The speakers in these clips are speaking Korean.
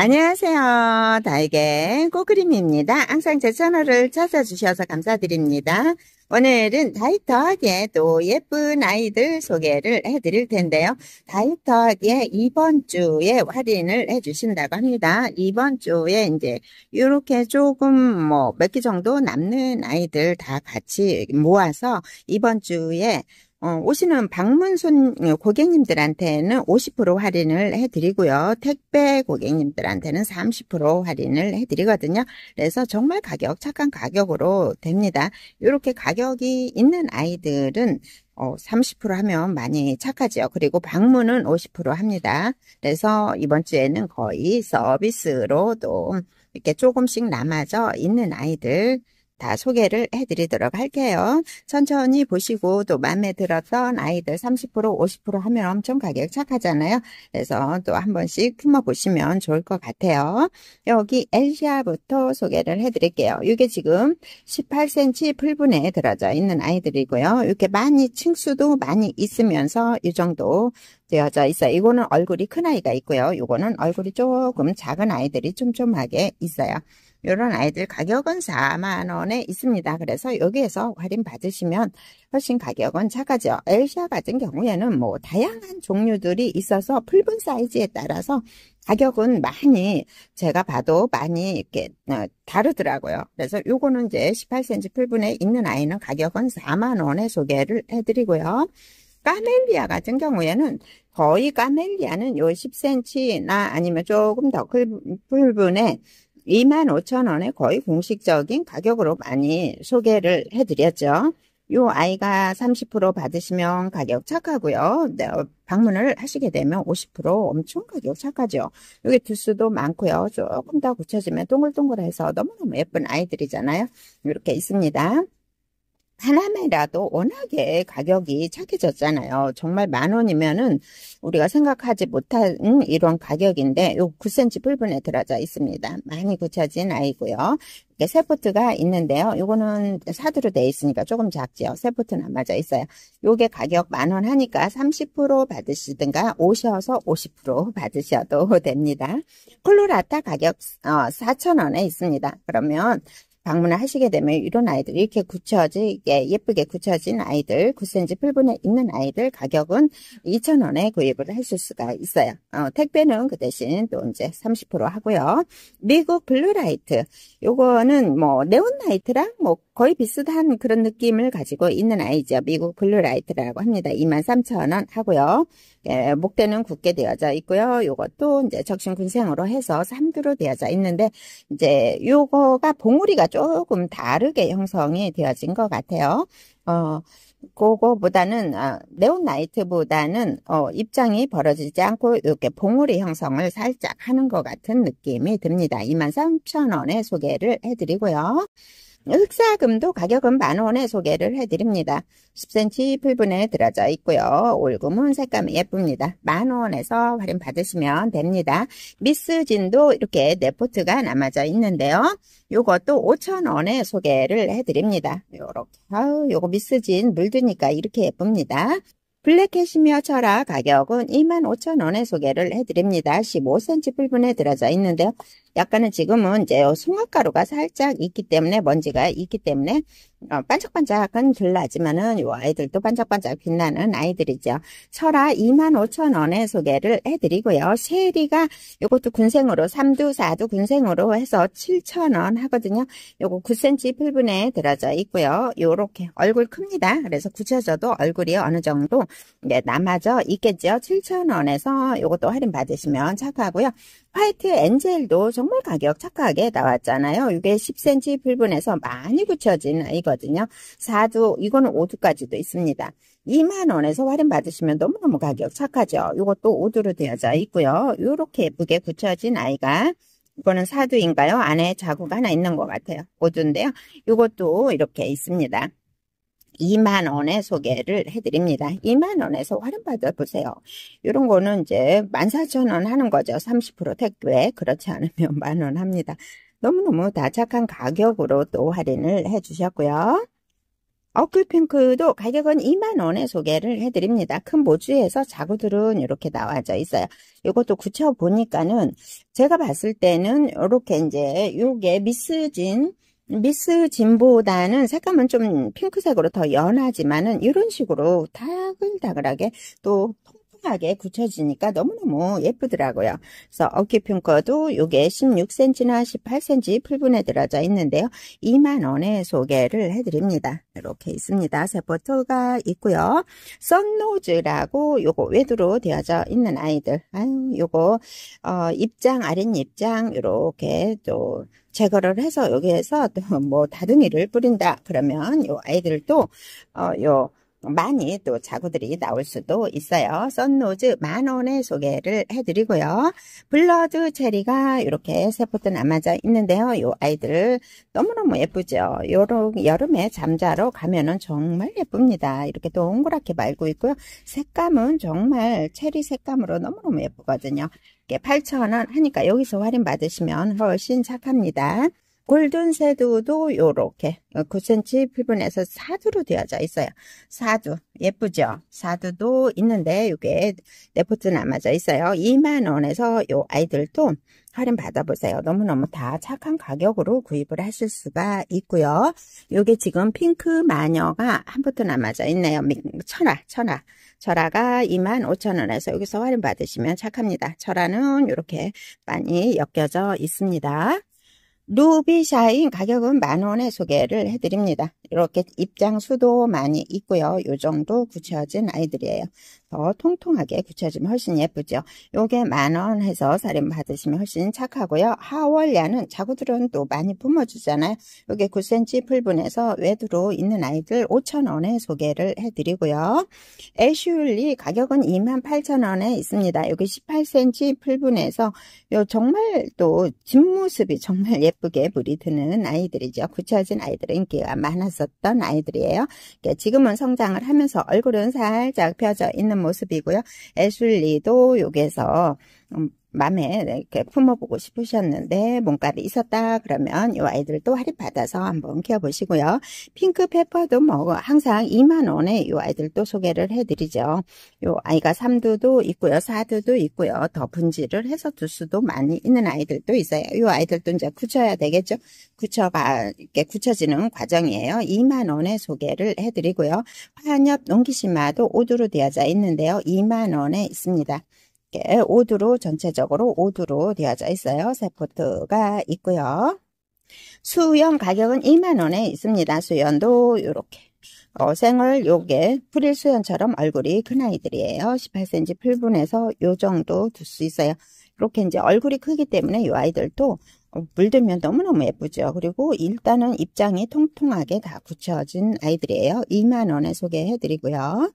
안녕하세요. 달이게 꼬그림입니다. 항상 제 채널을 찾아주셔서 감사드립니다. 오늘은 다이터하게 또 예쁜 아이들 소개를 해드릴 텐데요. 다이터하게 이번 주에 할인을 해주신다고 합니다. 이번 주에 이제 이렇게 조금 뭐 몇 개 정도 남는 아이들 다 같이 모아서 이번 주에 어, 오시는 방문손 어, 고객님들한테는 50% 할인을 해드리고요. 택배 고객님들한테는 30% 할인을 해드리거든요. 그래서 정말 가격 착한 가격으로 됩니다. 이렇게 가격이 있는 아이들은 어, 30% 하면 많이 착하지요. 그리고 방문은 50% 합니다. 그래서 이번 주에는 거의 서비스로 또 이렇게 조금씩 남아져 있는 아이들 다 소개를 해드리도록 할게요. 천천히 보시고 또 마음에 들었던 아이들 30% 50% 하면 엄청 가격 착하잖아요. 그래서 또 한 번씩 품어보시면 좋을 것 같아요. 여기 엘시아부터 소개를 해드릴게요. 이게 지금 18cm 풀분에 들어져 있는 아이들이고요. 이렇게 많이 층수도 많이 있으면서 이 정도 되어져 있어요. 이거는 얼굴이 큰 아이가 있고요. 이거는 얼굴이 조금 작은 아이들이 촘촘하게 있어요. 이런 아이들 가격은 4만원에 있습니다. 그래서 여기에서 할인 받으시면 훨씬 가격은 착하죠. 엘시아 같은 경우에는 뭐 다양한 종류들이 있어서 풀분 사이즈에 따라서 가격은 많이 제가 봐도 많이 이렇게 어, 다르더라고요. 그래서 요거는 이제 18cm 풀분에 있는 아이는 가격은 4만원에 소개를 해드리고요. 까멜리아 같은 경우에는 거의 까멜리아는 요 10cm나 아니면 조금 더 풀분에 25,000원에 거의 공식적인 가격으로 많이 소개를 해드렸죠. 요 아이가 30% 받으시면 가격 착하고요. 네, 어, 방문을 하시게 되면 50% 엄청 가격 착하죠. 여기 두수도 많고요. 조금 더 고쳐지면 동글동글해서 너무너무 예쁜 아이들이잖아요. 이렇게 있습니다. 하나매라도 워낙에 가격이 착해졌잖아요. 정말 만 원이면은 우리가 생각하지 못한 이런 가격인데 요 9cm 뿔분에 들어져 있습니다. 많이 굳혀진 아이고요. 이게 세포트가 있는데요. 요거는 사두로 돼 있으니까 조금 작지요. 세포트는 안 맞아 있어요. 요게 가격 만 원 하니까 30% 받으시든가 오셔서 50% 받으셔도 됩니다. 콜로라타 가격 4,000원에 어, 있습니다. 그러면 방문을 하시게 되면 이런 아이들 이렇게 굳혀지게 예, 예쁘게 굳혀진 아이들 9cm 풀분에 있는 아이들 가격은 2,000원에 구입을 하실 수가 있어요. 어, 택배는 그 대신 또 이제 30% 하고요. 미국 블루라이트 요거는 뭐 네온라이트랑 뭐 거의 비슷한 그런 느낌을 가지고 있는 아이죠. 미국 블루라이트라고 합니다. 23,000원 하고요. 예, 목대는 굳게 되어져 있고요. 요것도 이제 적신 군생으로 해서 3두로 되어져 있는데 이제 요거가 봉우리가 조금 다르게 형성이 되어진 것 같아요. 어, 그거보다는 어, 아, 네온라이트보다는 어, 입장이 벌어지지 않고 이렇게 봉우리 형성을 살짝 하는 것 같은 느낌이 듭니다. 23,000원에 소개를 해드리고요. 흑사금도 가격은 만원에 소개를 해드립니다. 10cm 풀분에 들어져 있고요. 올금은 색감이 예쁩니다. 만원에서 할인 받으시면 됩니다. 미스진도 이렇게 네포트가 남아져 있는데요. 요것도 5천원에 소개를 해드립니다. 요렇게 아우 요거 미스진 물드니까 이렇게 예쁩니다. 블랙 캐시미어 철화 가격은 25,000원에 소개를 해드립니다. 15cm 풀분에 들어져 있는데요. 약간은 지금은 이제 송화가루가 살짝 있기 때문에 먼지가 있기 때문에 어, 반짝반짝은 덜 나지만은 요 아이들도 반짝반짝 빛나는 아이들이죠. 설아 25,000원에 소개를 해드리고요. 세리가 요것도 군생으로 3두 4두 군생으로 해서 7,000원 하거든요. 요거 9cm 필분에 들어져 있고요. 요렇게 얼굴 큽니다. 그래서 굳혀져도 얼굴이 어느 정도 남아져 있겠죠. 7,000원에서 요것도 할인 받으시면 착하고요. 화이트 엔젤도 정말 가격 착하게 나왔잖아요. 이게 10cm 불분에서 많이 굳혀진 아이거든요. 4두, 이거는 5두까지도 있습니다. 2만원에서 할인받으시면 너무너무 가격 착하죠. 이것도 5두로 되어져 있고요. 이렇게 예쁘게 굳혀진 아이가 이거는 4두인가요 안에 자국 하나 있는 것 같아요. 5두인데요. 이것도 이렇게 있습니다. 2만 원에 소개를 해드립니다. 2만 원에서 활용 받아보세요. 이런 거는 이제 14,000원 하는 거죠. 30% 택배 그렇지 않으면 만원 합니다. 너무너무 다착한 가격으로 또 할인을 해주셨고요. 어클핑크도 가격은 2만원에 소개를 해드립니다. 큰 모주에서 자구들은 이렇게 나와져 있어요. 이것도 굳혀보니까는 제가 봤을 때는 이렇게 이제 요게 미스진 미스 진보다는 색감은 좀 핑크색으로 더 연하지만은 이런 식으로 다글다글하게 또 편하게 굳혀지니까 너무너무 예쁘더라고요. 그래서 어깨 평커도 이게 16cm나 18cm 풀분에 들어져 있는데요. 2만원에 소개를 해드립니다. 이렇게 있습니다. 세포토가 있고요. 썬노즈라고 요거 외두로 되어져 있는 아이들. 아유 요거 어, 입장 아랫입장 이렇게 또 제거를 해서 여기에서 또뭐 다둥이를 뿌린다 그러면 요 아이들도 어요 많이 또 자구들이 나올 수도 있어요. 썬노즈 만원에 소개를 해드리고요. 블러드 체리가 이렇게 세포트 남아져 있는데요. 이 아이들 너무너무 예쁘죠. 요런 여름에 잠자러 가면은 정말 예쁩니다. 이렇게 동그랗게 말고 있고요. 색감은 정말 체리 색감으로 너무너무 예쁘거든요. 8,000원 하니까 여기서 할인 받으시면 훨씬 착합니다. 골든 섀도우도 요렇게 9cm 부분에서 사두로 되어져 있어요. 사두 예쁘죠? 사두도 있는데 이게 레포트 남아져 있어요. 2만원에서 요 아이들도 할인 받아보세요. 너무너무 다 착한 가격으로 구입을 하실 수가 있고요. 요게 지금 핑크 마녀가 한 포트 남아져 있네요. 천하, 천하. 철화가 25,000원에서 여기서 할인 받으시면 착합니다. 철화는 이렇게 많이 엮여져 있습니다. 루비샤인 가격은 만원에 소개를 해드립니다. 이렇게 입장 수도 많이 있고요. 요 정도 굳혀진 아이들이에요. 더 통통하게 굳혀주면 훨씬 예쁘죠. 요게 만원 해서 사림 받으시면 훨씬 착하고요. 하월야는 자구들은 또 많이 품어주잖아요. 요게 9cm 풀분해서 외두로 있는 아이들 5천원에 소개를 해드리고요. 애슐리 가격은 28,000원에 있습니다. 요게 18cm 풀분해서 요 정말 또집모습이 정말 예쁘게 물이 드는 아이들이죠. 굳혀진 아이들은 인기가 많았었던 아이들이에요. 지금은 성장을 하면서 얼굴은 살짝 펴져 있는 모습이고요. 애슐리도 여기서 음, 맘에 이렇게 품어보고 싶으셨는데 몸값이 있었다 그러면 이 아이들 도 할인받아서 한번 키워보시고요. 핑크 페퍼도 뭐 항상 2만원에 이 아이들 도 소개를 해드리죠. 이 아이가 3두도 있고요. 4두도 있고요. 더 분지를 해서 두수도 많이 있는 아이들도 있어요. 이 아이들도 이제 굳혀야 되겠죠. 굳혀가 이렇게 굳혀지는 과정이에요. 2만원에 소개를 해드리고요. 환엽 농기심마도 5두로 되어져 있는데요. 2만원에 있습니다. 이렇게 5두로 전체적으로 오두로 되어져 있어요. 세포트가 있고요. 수연 가격은 2만원에 있습니다. 수연도 이렇게 어생을 요게 프릴 수연처럼 얼굴이 큰 아이들이에요. 18cm 풀분해서요 정도 둘 수 있어요. 이렇게 이제 얼굴이 크기 때문에 요 아이들도 어, 물들면 너무너무 예쁘죠. 그리고 일단은 입장이 통통하게 다 굳혀진 아이들이에요. 2만원에 소개해드리고요.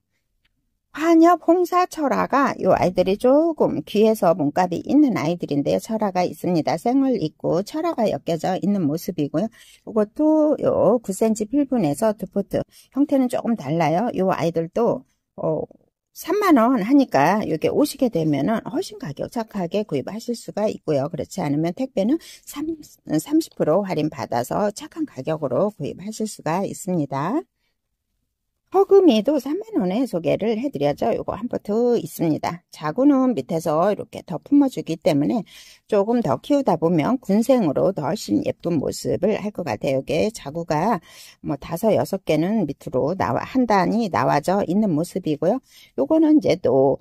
환엽, 홍사, 철화가 요 아이들이 조금 귀에서 몸값이 있는 아이들인데요. 철화가 있습니다. 생얼 있고 철화가 엮여져 있는 모습이고요. 이것도 요 9cm 필분에서 두 포트 형태는 조금 달라요. 요 아이들도 어 3만원 하니까 이게 오시게 되면은 훨씬 가격 착하게 구입하실 수가 있고요. 그렇지 않으면 택배는 30% 할인 받아서 착한 가격으로 구입하실 수가 있습니다. 허금이도 3만원에 소개를 해드려죠. 요거 한 포트 있습니다. 자구는 밑에서 이렇게 더 품어주기 때문에 조금 더 키우다 보면 군생으로 더 훨씬 예쁜 모습을 할 것 같아요. 이게 자구가 뭐 다섯 여섯 개는 밑으로 나와 한 단이 나와져 있는 모습이고요. 요거는 이제 또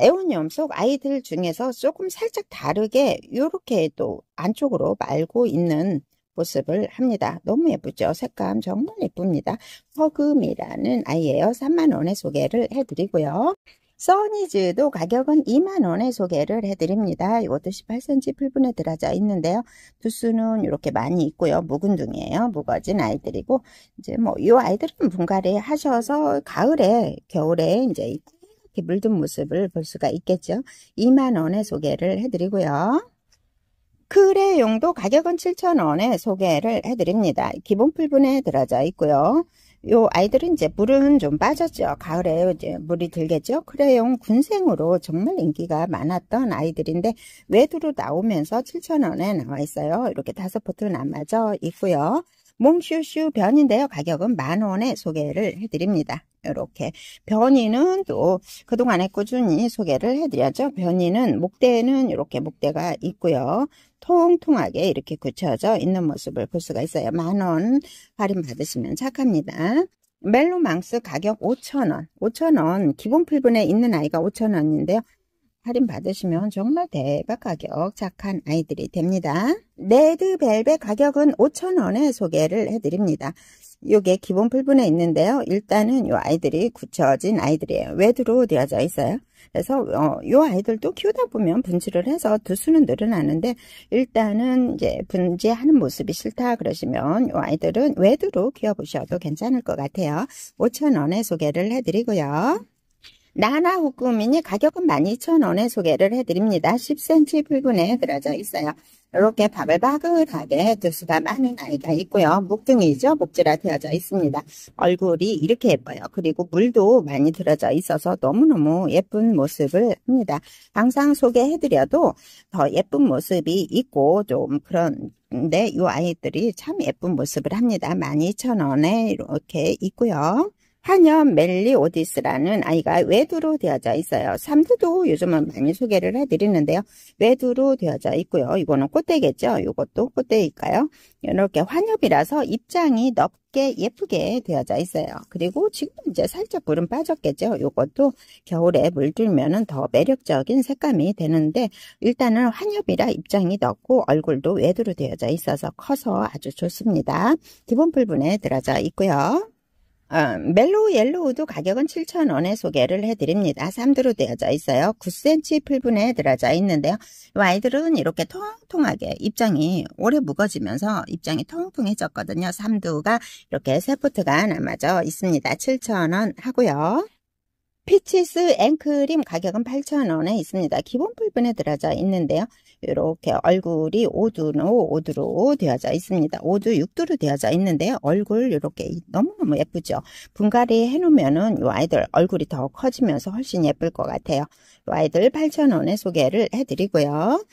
애완염 속 아이들 중에서 조금 살짝 다르게 이렇게 또 안쪽으로 말고 있는 보습을 합니다. 너무 예쁘죠? 색감 정말 예쁩니다. 허금이라는 아이예요. 3만원에 소개를 해드리고요. 써니즈도 가격은 2만원에 소개를 해드립니다. 이것도 18cm 풀분에 들어져 있는데요. 두수는 이렇게 많이 있고요. 묵은둥이에요. 묵어진 아이들이고 이제 뭐 이 아이들은 분갈이 하셔서 가을에 겨울에 이제 물든 모습을 볼 수가 있겠죠. 2만원에 소개를 해드리고요. 크레용도 가격은 7,000원에 소개를 해드립니다. 기본 풀분에 들어져 있고요. 요 아이들은 이제 물은 좀 빠졌죠. 가을에 이제 물이 들겠죠. 크레용 군생으로 정말 인기가 많았던 아이들인데 외두로 나오면서 7,000원에 나와 있어요. 이렇게 다섯 포트 남아져 있고요. 몽슈슈 변인데요. 가격은 만 원에 소개를 해드립니다. 이렇게 변이는 또 그동안에 꾸준히 소개를 해드렸죠. 변이는 목대는 에 이렇게 목대가 있고요. 통통하게 이렇게 굳혀져 있는 모습을 볼 수가 있어요. 만 원 할인 받으시면 착합니다. 멜로망스 가격 5,000원. 5,000원. 기본 필분에 있는 아이가 5,000원인데요. 할인 받으시면 정말 대박 가격 착한 아이들이 됩니다. 레드벨벳 가격은 5,000원에 소개를 해드립니다. 이게 기본 풀분에 있는데요. 일단은 이 아이들이 굳혀진 아이들이에요. 외드로 되어져 있어요. 그래서 어, 아이들도 키우다 보면 분칠을 해서 두수는 늘어나는데 일단은 이제 분지하는 모습이 싫다 그러시면 이 아이들은 외드로 키워보셔도 괜찮을 것 같아요. 5,000원에 소개를 해드리고요. 나나 후꾸미니 가격은 12,000원에 소개를 해드립니다. 10cm 풀분에 그려져 있어요. 이렇게 밥을 바글하게 두수가 많은 아이가 있고요. 목등이죠. 목질화 되어져 있습니다. 얼굴이 이렇게 예뻐요. 그리고 물도 많이 들어져 있어서 너무너무 예쁜 모습을 합니다. 항상 소개해드려도 더 예쁜 모습이 있고 좀 그런 데이 아이들이 참 예쁜 모습을 합니다. 12,000원에 이렇게 있고요. 한염 멜리오디스라는 아이가 외두로 되어져 있어요. 삼두도 요즘은 많이 소개를 해드리는데요. 외두로 되어져 있고요. 이거는 꽃대겠죠. 이것도 꽃대일까요? 이렇게 환엽이라서 입장이 넓게 예쁘게 되어져 있어요. 그리고 지금 이제 살짝 물은 빠졌겠죠. 이것도 겨울에 물들면 더 매력적인 색감이 되는데 일단은 환엽이라 입장이 넓고 얼굴도 외두로 되어져 있어서 커서 아주 좋습니다. 기본 불분에 들어져 있고요. 어, 멜로우 옐로우도 가격은 7,000원에 소개를 해드립니다. 3두로 되어져 있어요. 9cm 풀분에 들어져 있는데요. 이 아이들은 이렇게 통통하게 입장이 오래 무거지면서 입장이 통통해졌거든요. 3두가 이렇게 세포트가 남아져 있습니다. 7,000원 하고요. 피치스 앵크림 가격은 8,000원에 있습니다. 기본 풀분에 들어져 있는데요. 이렇게 얼굴이 5두로 오두로 되어져 있습니다. 5두6두로 되어져 있는데 얼굴 이렇게 너무너무 예쁘죠. 분갈이 해놓으면은 요 아이들 얼굴이 더 커지면서 훨씬 예쁠 것 같아요. 요 아이들 8,000원에 소개를 해드리고요.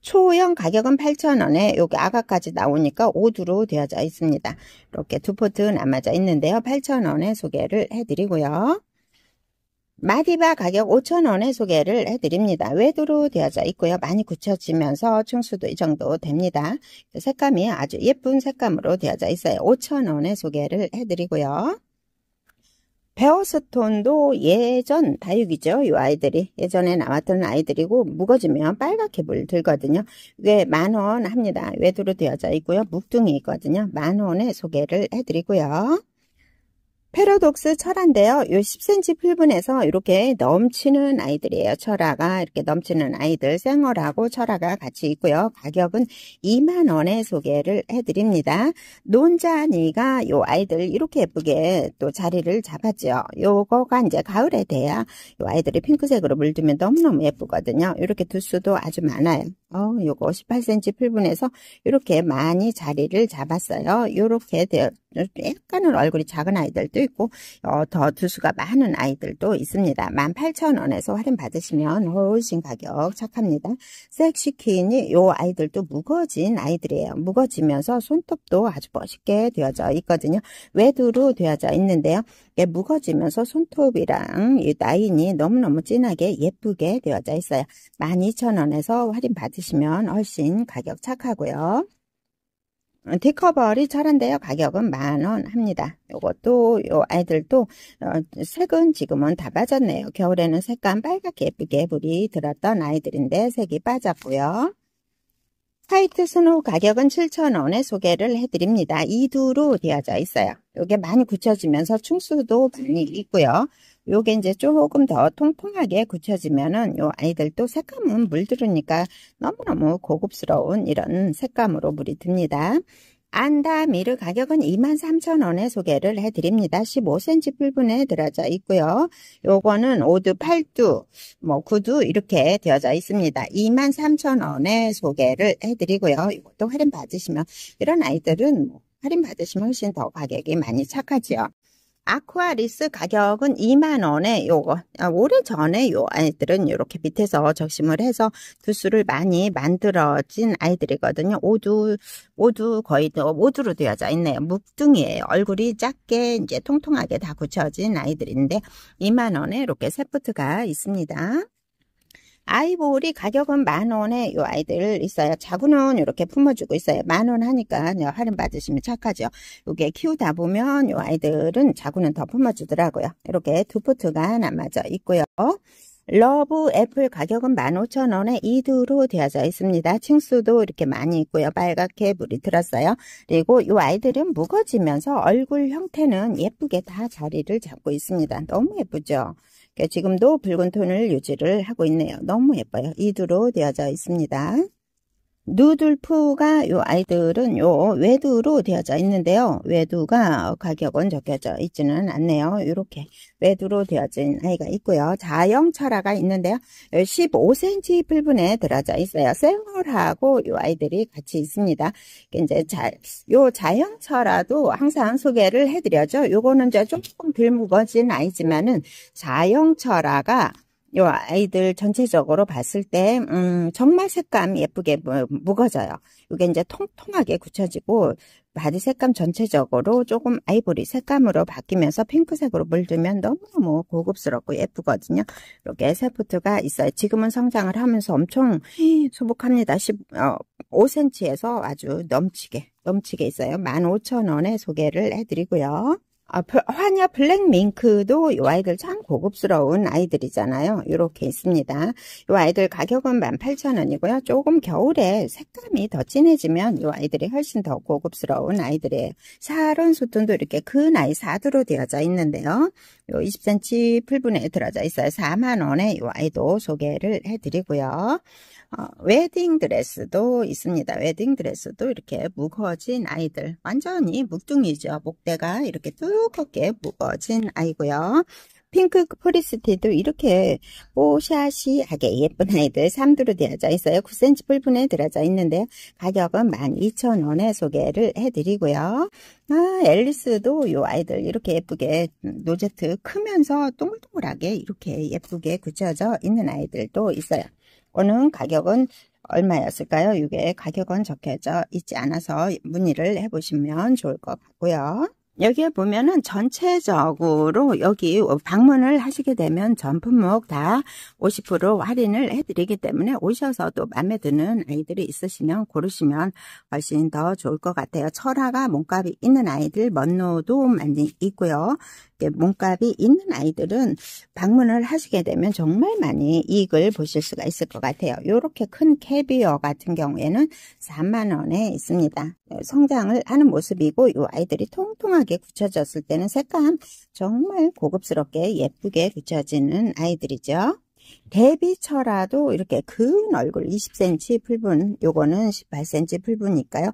초형 가격은 8,000원에 여기 아가까지 나오니까 5두로 되어져 있습니다. 이렇게 두 포트 남아져 있는데요. 8,000원에 소개를 해드리고요. 마디바 가격 5,000원에 소개를 해드립니다. 외두로 되어져 있고요. 많이 굳혀지면서 층수도이 정도 됩니다. 그 색감이 아주 예쁜 색감으로 되어져 있어요. 5,000원에 소개를 해드리고요. 베어스톤도 예전 다육이죠. 이 아이들이 예전에 나왔던 아이들이고 무거지면 빨갛게 물들거든요. 이게 만원 합니다. 외두로 되어져 있고요. 묵둥이거든요. 있 만원에 소개를 해드리고요. 패러독스 철화인데요. 요 10cm 필분에서 이렇게 넘치는 아이들이에요. 철화가 이렇게 넘치는 아이들 생얼하고 철화가 같이 있고요. 가격은 2만 원에 소개를 해드립니다. 논자니가 이 아이들 이렇게 예쁘게 또 자리를 잡았죠. 요거가 이제 가을에 돼야 이 아이들이 핑크색으로 물들면 너무너무 예쁘거든요. 이렇게 두수도 아주 많아요. 어, 요거 18cm 필분에서 이렇게 많이 자리를 잡았어요. 이렇게 되어 약간은 얼굴이 작은 아이들도 있고 어, 더 두수가 많은 아이들도 있습니다. 18,000원에서 할인 받으시면 훨씬 가격 착합니다. 섹시퀸이 요 아이들도 무거진 아이들이에요. 무거지면서 워 손톱도 아주 멋있게 되어져 있거든요. 외두로 되어져 있는데요. 이게 무거지면서 워 손톱이랑 이 라인이 너무너무 진하게 예쁘게 되어져 있어요. 12,000원에서 할인 받으시면 드시면 훨씬 가격 착하고요. 데커버리 철한데요. 가격은 만 원 합니다. 요것도 요 아이들도 어, 색은 지금은 다 빠졌네요. 겨울에는 색감 빨갛게 예쁘게 물이 들었던 아이들인데 색이 빠졌고요. 화이트 스노우 가격은 7,000원에 소개를 해드립니다. 이두로 되어져 있어요. 이게 많이 굳혀지면서 충수도 많이 있고요. 요게 이제 조금 더 통통하게 굳혀지면은 요 아이들도 색감은 물들으니까 너무너무 고급스러운 이런 색감으로 물이 듭니다. 안다미르 가격은 23,000원에 소개를 해드립니다. 15cm 필분에 들어져 있고요. 요거는 오드, 팔두, 뭐 구두 이렇게 되어져 있습니다. 23,000원에 소개를 해드리고요. 이것도 할인 받으시면 이런 아이들은 뭐 할인 받으시면 훨씬 더 가격이 많이 착하지요. 아쿠아리스 가격은 2만원에 요거 아, 오래전에 요 아이들은 이렇게 밑에서 적심을 해서 두수를 많이 만들어진 아이들이거든요. 오두 오두 거의 또 오두로 되어져 있네요. 묵둥이에요. 얼굴이 작게 이제 통통하게 다 굳혀진 아이들인데 2만원에 이렇게 세포트가 있습니다. 아이보리 가격은 만 원에 이 아이들 있어요. 자구는 이렇게 품어주고 있어요. 만 원 하니까 할인 받으시면 착하죠. 요게 키우다 보면 이 아이들은 자구는 더 품어주더라고요. 이렇게 두 포트가 남아져 있고요. 러브 애플 가격은 15,000원에 이두로 되어져 있습니다. 층수도 이렇게 많이 있고요. 빨갛게 물이 들었어요. 그리고 이 아이들은 무거지면서 얼굴 형태는 예쁘게 다 자리를 잡고 있습니다. 너무 예쁘죠? 네, 지금도 붉은 톤을 유지를 하고 있네요. 너무 예뻐요. 이두로 되어져 있습니다. 누들프가요 아이들은 요 외두로 되어져 있는데요. 외두가 가격은 적혀져 있지는 않네요. 이렇게 외두로 되어진 아이가 있고요. 자영철화가 있는데요. 15cm 풀분에 들어져 있어요. 생얼하고 요 아이들이 같이 있습니다. 이제 자, 요 자영철화도 항상 소개를 해드려죠. 요거는 이제 조금 덜 무거진 아이지만은 자영철화가 요 아이들 전체적으로 봤을 때, 음, 정말 색감 예쁘게 묵어져요. 이게 이제 통통하게 굳혀지고, 바디 색감 전체적으로 조금 아이보리 색감으로 바뀌면서 핑크색으로 물들면 너무너무 고급스럽고 예쁘거든요. 이렇게 세포트가 있어요. 지금은 성장을 하면서 엄청 소복합니다. 15cm에서 어, 아주 넘치게 넘치게 있어요. 15,000원에 소개를 해드리고요. 아, 환야 블랙밍크도 이 아이들 참 고급스러운 아이들이잖아요. 이렇게 있습니다. 이 아이들 가격은 18,000원이고요. 조금 겨울에 색감이 더 진해지면 이 아이들이 훨씬 더 고급스러운 아이들이에요. 사론 소톤도 이렇게 큰 아이 4두로 되어져 있는데요. 이 20cm 풀분에 들어져 있어요. 4만원에 이 아이도 소개를 해드리고요. 어, 웨딩 드레스도 있습니다. 웨딩 드레스도 이렇게 무거워진 아이들 완전히 묵둥이죠. 목대가 이렇게 뚜껍게 무거워진 아이고요. 핑크 프리스티도 이렇게 뽀샤시하게 예쁜 아이들 3두로 되어져 있어요. 9cm 뿔분에 들어져 있는데 요 가격은 12,000원에 소개를 해드리고요. 아, 앨리스도 이 아이들 이렇게 예쁘게 음, 노제트 크면서 동글동글하게 이렇게 예쁘게 굳혀져 있는 아이들도 있어요. 오는 가격은 얼마였을까요? 이게 가격은 적혀져 있지 않아서 문의를 해보시면 좋을 것 같고요. 여기에 보면은 전체적으로 여기 방문을 하시게 되면 전 품목 다 50% 할인을 해드리기 때문에 오셔서또 마음에 드는 아이들이 있으시면 고르시면 훨씬 더 좋을 것 같아요. 철화가 몸값이 있는 아이들 먼노도 많이 있고요. 몸값이 있는 아이들은 방문을 하시게 되면 정말 많이 이익을 보실 수가 있을 것 같아요. 이렇게 큰 캐비어 같은 경우에는 4만 원에 있습니다. 성장을 하는 모습이고 이 아이들이 통통하게 굳혀졌을 때는 색감 정말 고급스럽게 예쁘게 굳혀지는 아이들이죠. 데비처라도 이렇게 큰 얼굴 20cm 풀분 요거는 18cm 풀분이니까요.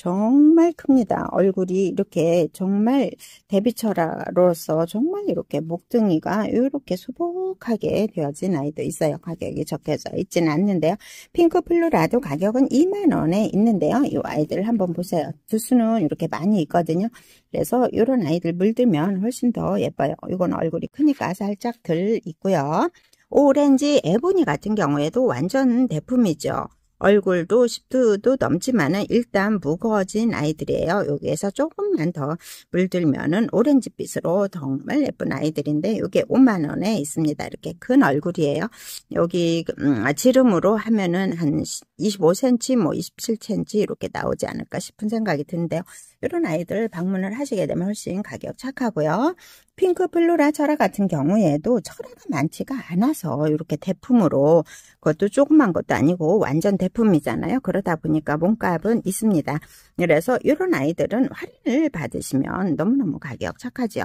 정말 큽니다. 얼굴이 이렇게 정말 데뷔처라로서 정말 이렇게 목등이가 이렇게 수복하게 되어진 아이도 있어요. 가격이 적혀져 있지는 않는데요. 핑크 플루라도 가격은 2만원에 있는데요. 이 아이들 한번 보세요. 두수는 이렇게 많이 있거든요. 그래서 이런 아이들 물들면 훨씬 더 예뻐요. 이건 얼굴이 크니까 살짝 덜 있고요. 오렌지 에보니 같은 경우에도 완전 대품이죠. 얼굴도 10도도 넘지만은 일단 무거워진 아이들이에요. 여기에서 조금만 더 물들면은 오렌지빛으로 정말 예쁜 아이들인데 이게 5만 원에 있습니다. 이렇게 큰 얼굴이에요. 여기 음, 지름으로 하면은 한 25cm 뭐 27cm 이렇게 나오지 않을까 싶은 생각이 드는데요. 이런 아이들 방문을 하시게 되면 훨씬 가격 착하고요. 핑크 플로라 철화 같은 경우에도 철화가 많지가 않아서 이렇게 대품으로 그것도 조그만 것도 아니고 완전 대품이잖아요. 그러다 보니까 몸값은 있습니다. 그래서 이런 아이들은 할인을 받으시면 너무너무 가격 착하지요.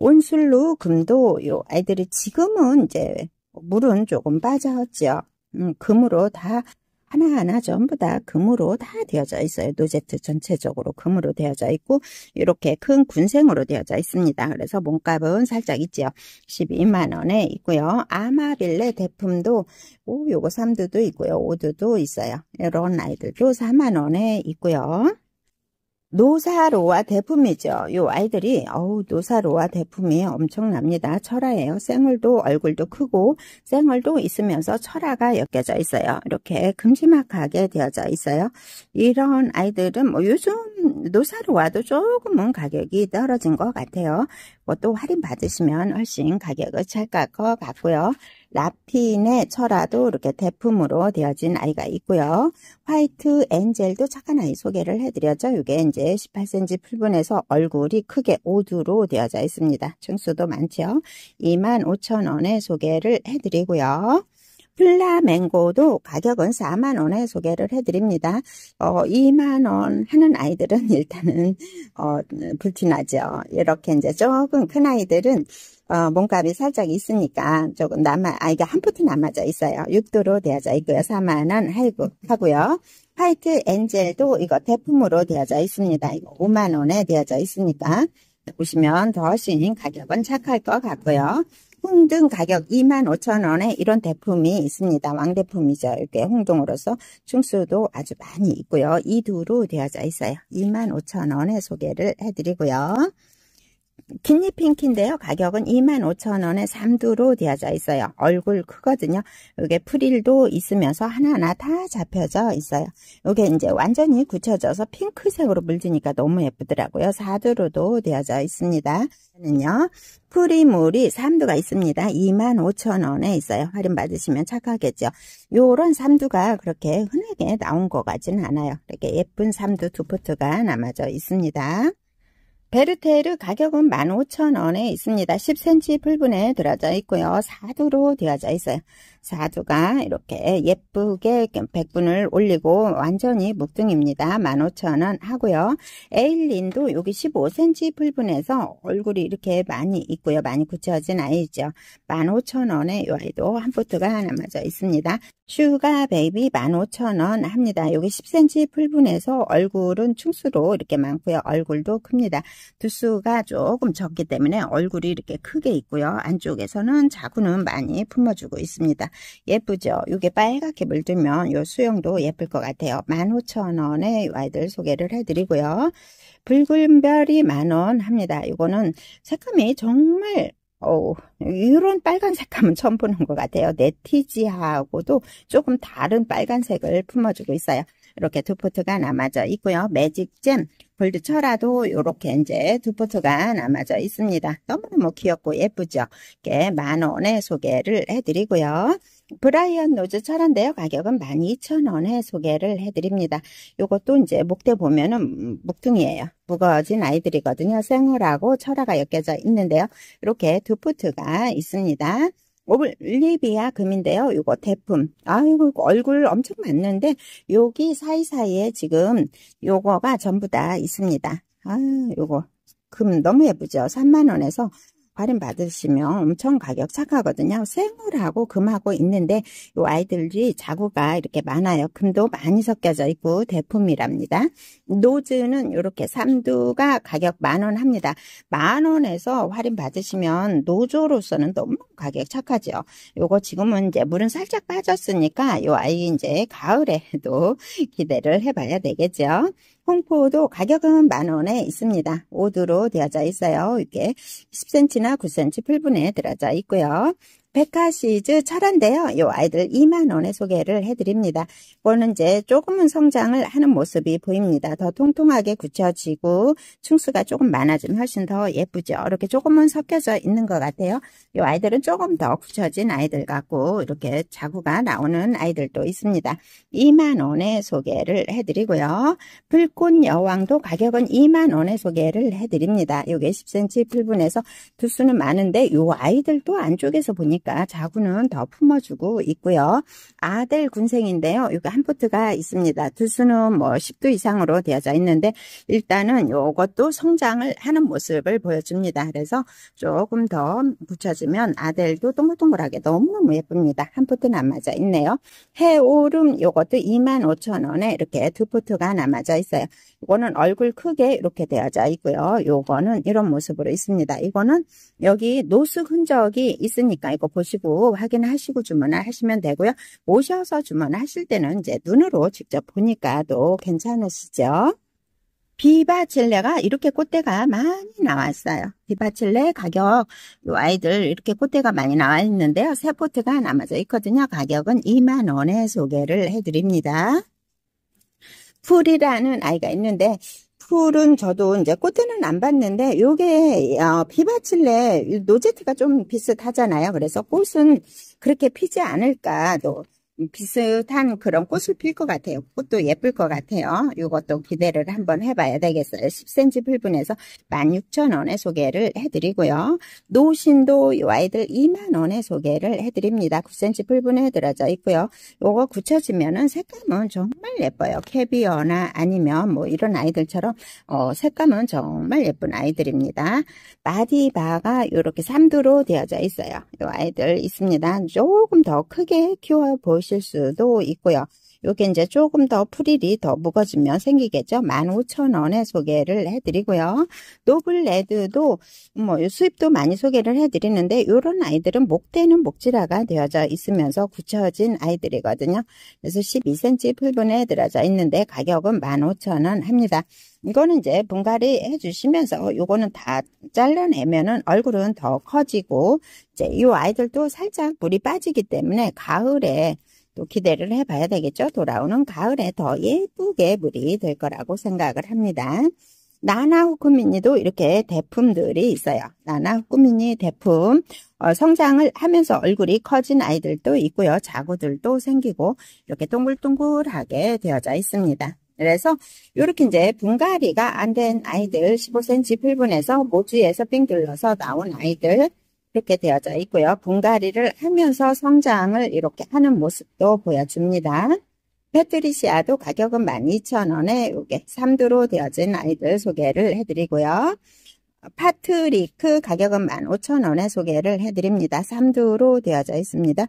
온술루 금도 요 아이들이 지금은 이제 물은 조금 빠졌지요. 음, 금으로 다 하나하나 전부 다 금으로 다 되어져 있어요. 노제트 전체적으로 금으로 되어져 있고 이렇게 큰 군생으로 되어져 있습니다. 그래서 몸값은 살짝 있죠 12만원에 있고요. 아마빌레 대품도 오 요거 3두도 있고요. 5두도 있어요. 이런 아이들도 4만원에 있고요. 노사로와 대품이죠. 요 아이들이 어우 노사로와 대품이 엄청납니다. 철화예요. 생얼도 얼굴도 크고 생얼도 있으면서 철화가 엮여져 있어요. 이렇게 금지막하게 되어져 있어요. 이런 아이들은 뭐 요즘 노사로와도 조금은 가격이 떨어진 것 같아요. 뭐 또 할인 받으시면 훨씬 가격을 찰것 같고요. 라핀의 철화도 이렇게 대품으로 되어진 아이가 있고요. 화이트 엔젤도 착한 아이 소개를 해드렸죠. 이게 이제 18cm 풀분에서 얼굴이 크게 오두로 되어져 있습니다. 층수도 많죠. 25,000원에 소개를 해드리고요. 플라멩고도 가격은 4만 원에 소개를 해드립니다. 어, 2만 원 하는 아이들은 일단은 어, 불티나죠. 이렇게 이제 조금 큰 아이들은 어, 몸값이 살짝 있으니까 조금 남아, 아이가 한 포트 남아져 있어요. 6도로 되어져 있고요. 4만원 할부 하고요. 화이트 엔젤도 이거 대품으로 되어져 있습니다. 이거 5만원에 되어져 있으니까 보시면 더 훨씬 가격은 착할 것 같고요. 홍등 가격 25,000원에 이런 대품이 있습니다. 왕대품이죠. 이렇게 홍동으로서 충수도 아주 많이 있고요. 이두로 되어져 있어요. 25,000원에 소개를 해드리고요. 긴니 핑키인데요. 가격은 25,000원에 3두로 되어져 있어요. 얼굴 크거든요. 이게 프릴도 있으면서 하나하나 다 잡혀져 있어요. 이게 이제 완전히 굳혀져서 핑크색으로 물드니까 너무 예쁘더라고요. 4두로도 되어져 있습니다. 는요 프리몰이 3두가 있습니다. 25,000원에 있어요. 할인 받으시면 착하겠죠. 요런 3두가 그렇게 흔하게 나온 것 같지는 않아요. 이렇게 예쁜 3두 두 포트가 남아져 있습니다. 베르테르 가격은 15,000원에 있습니다. 10cm 풀분에 들어져 있고요. 사두로 되어져 있어요. 사두가 이렇게 예쁘게 100분을 올리고 완전히 묵등입니다. 15,000원 하고요. 에일린도 여기 15cm 풀분해서 얼굴이 이렇게 많이 있고요. 많이 굳혀진 아이죠. 15,000원에 이 아이도 한 포트가 남아져 있습니다. 슈가 베이비 15,000원 합니다. 여기 10cm 풀분해서 얼굴은 충수로 이렇게 많고요. 얼굴도 큽니다. 두수가 조금 적기 때문에 얼굴이 이렇게 크게 있고요. 안쪽에서는 자구는 많이 품어주고 있습니다. 예쁘죠? 이게 빨갛게 물들면 요 수영도 예쁠 것 같아요. 15,000원에 와이들 소개를 해드리고요. 붉은별이 만원 합니다. 이거는 색감이 정말 어, 이런 빨간 색감은 처음 보는 것 같아요. 네티지하고도 조금 다른 빨간색을 품어주고 있어요. 이렇게 두 포트가 남아져 있고요. 매직잼 볼드 쳐라도 이렇게 이제 두 포트가 남아져 있습니다. 너무너무 귀엽고 예쁘죠? 이렇게 만원에 소개를 해드리고요. 브라이언 노즈 철한데요. 가격은 12,000원에 소개를 해드립니다. 이것도 이제 목대 보면은 묵퉁이에요. 무거워진 아이들이거든요. 생얼하고 철화가 엮여져 있는데요. 이렇게 두 포트가 있습니다. 올리비아 뭐, 금인데요. 이거 대품. 아이고 얼굴 엄청 많는데 여기 사이사이에 지금 요거가 전부 다 있습니다. 아유 요거 금 너무 예쁘죠. 3만 원에서 발인받으시면 엄청 가격 착하거든요. 생물하고 금하고 있는데 이 아이들이 자구가 이렇게 많아요. 금도 많이 섞여져 있고 대품이랍니다. 노즈는 이렇게 삼두가 가격 만원 합니다. 만원에서 할인받으시면 노조로서는 너무 가격 착하죠. 요거 지금은 이제 물은 살짝 빠졌으니까 이 아이 이제 가을에도 기대를 해봐야 되겠죠. 홍포도 가격은 만 원에 있습니다. 5두로 되어져 있어요. 이게 렇 10cm나 9cm 풀분에 들어져 있고요. 백화시즈 차인데요이 아이들 2만원에 소개를 해드립니다. 이거는 이제 조금은 성장을 하는 모습이 보입니다. 더 통통하게 굳혀지고 충수가 조금 많아지면 훨씬 더 예쁘죠. 이렇게 조금은 섞여져 있는 것 같아요. 이 아이들은 조금 더 굳혀진 아이들 같고 이렇게 자구가 나오는 아이들도 있습니다. 2만원에 소개를 해드리고요. 불꽃 여왕도 가격은 2만원에 소개를 해드립니다. 이게 10cm 8분에서 두수는 많은데 이 아이들도 안쪽에서 보니까 있으니까 자구는 더 품어주고 있고요. 아델 군생인데요. 이거 한 포트가 있습니다. 두수는 뭐 10도 이상으로 되어져 있는데 일단은 이것도 성장을 하는 모습을 보여줍니다. 그래서 조금 더 붙여주면 아델도 동글동글하게 너무너무 예쁩니다. 한 포트 남아져 있네요. 해오름 이것도 25,000원에 이렇게 두 포트가 남아져 있어요. 이거는 얼굴 크게 이렇게 되어져 있고요. 이거는 이런 모습으로 있습니다. 이거는 여기 노숙 흔적이 있으니까 이거 거 보시고 확인하시고 주문을 하시면 되고요. 오셔서 주문하실 때는 이제 눈으로 직접 보니까 또 괜찮으시죠? 비바칠레가 이렇게 꽃대가 많이 나왔어요. 비바칠레 가격 아이들 이렇게 꽃대가 많이 나와 있는데요. 세 포트가 남아져 있거든요. 가격은 2만 원에 소개를 해드립니다. 풀이라는 아이가 있는데 풀은 저도 이제 꽃에는 안 봤는데 요게 어, 비바칠레 노제트가 좀 비슷하잖아요. 그래서 꽃은 그렇게 피지 않을까 또 비슷한 그런 꽃을 필 것 같아요. 꽃도 예쁠 것 같아요. 이것도 기대를 한번 해봐야 되겠어요. 10cm 필분에서 16,000원에 소개를 해드리고요. 노신도 이 아이들 2만원에 소개를 해드립니다. 9cm 필분에 들어져 있고요. 이거 굳혀지면은 색감은 정말 예뻐요. 캐비어나 아니면 뭐 이런 아이들처럼 어 색감은 정말 예쁜 아이들입니다. 바디바가 이렇게 3두로 되어져 있어요. 이 아이들 있습니다. 조금 더 크게 키워보시 면 생실 수도 있고요. 요게 이제 조금 더 프릴이 더 무거지면 생기겠죠. 15,000원에 소개를 해드리고요. 노블레드도 뭐 수입도 많이 소개를 해드리는데 이런 아이들은 목대는 목질화가 되어져 있으면서 굳혀진 아이들이거든요. 그래서 12cm 풀분에 들어져 있는데 가격은 15,000원 합니다. 이거는 이제 분갈이 해주시면서 요거는 다 잘라내면은 얼굴은 더 커지고 이제 이 아이들도 살짝 물이 빠지기 때문에 가을에 또 기대를 해봐야 되겠죠. 돌아오는 가을에 더 예쁘게 물이 될 거라고 생각을 합니다. 나나후쿠미니도 이렇게 대품들이 있어요. 나나후쿠미니 대품 어, 성장을 하면서 얼굴이 커진 아이들도 있고요. 자구들도 생기고 이렇게 동글동글하게 되어져 있습니다. 그래서 이렇게 이제 분갈이가 안 된 아이들 15cm 8분에서 모주에서 빙 둘러서 나온 아이들 이렇게 되어져 있고요. 분갈이를 하면서 성장을 이렇게 하는 모습도 보여줍니다. 패트리시아도 가격은 12,000원에 요게 3두로 되어진 아이들 소개를 해드리고요. 파트리크 가격은 15,000원에 소개를 해드립니다. 3두로 되어져 있습니다.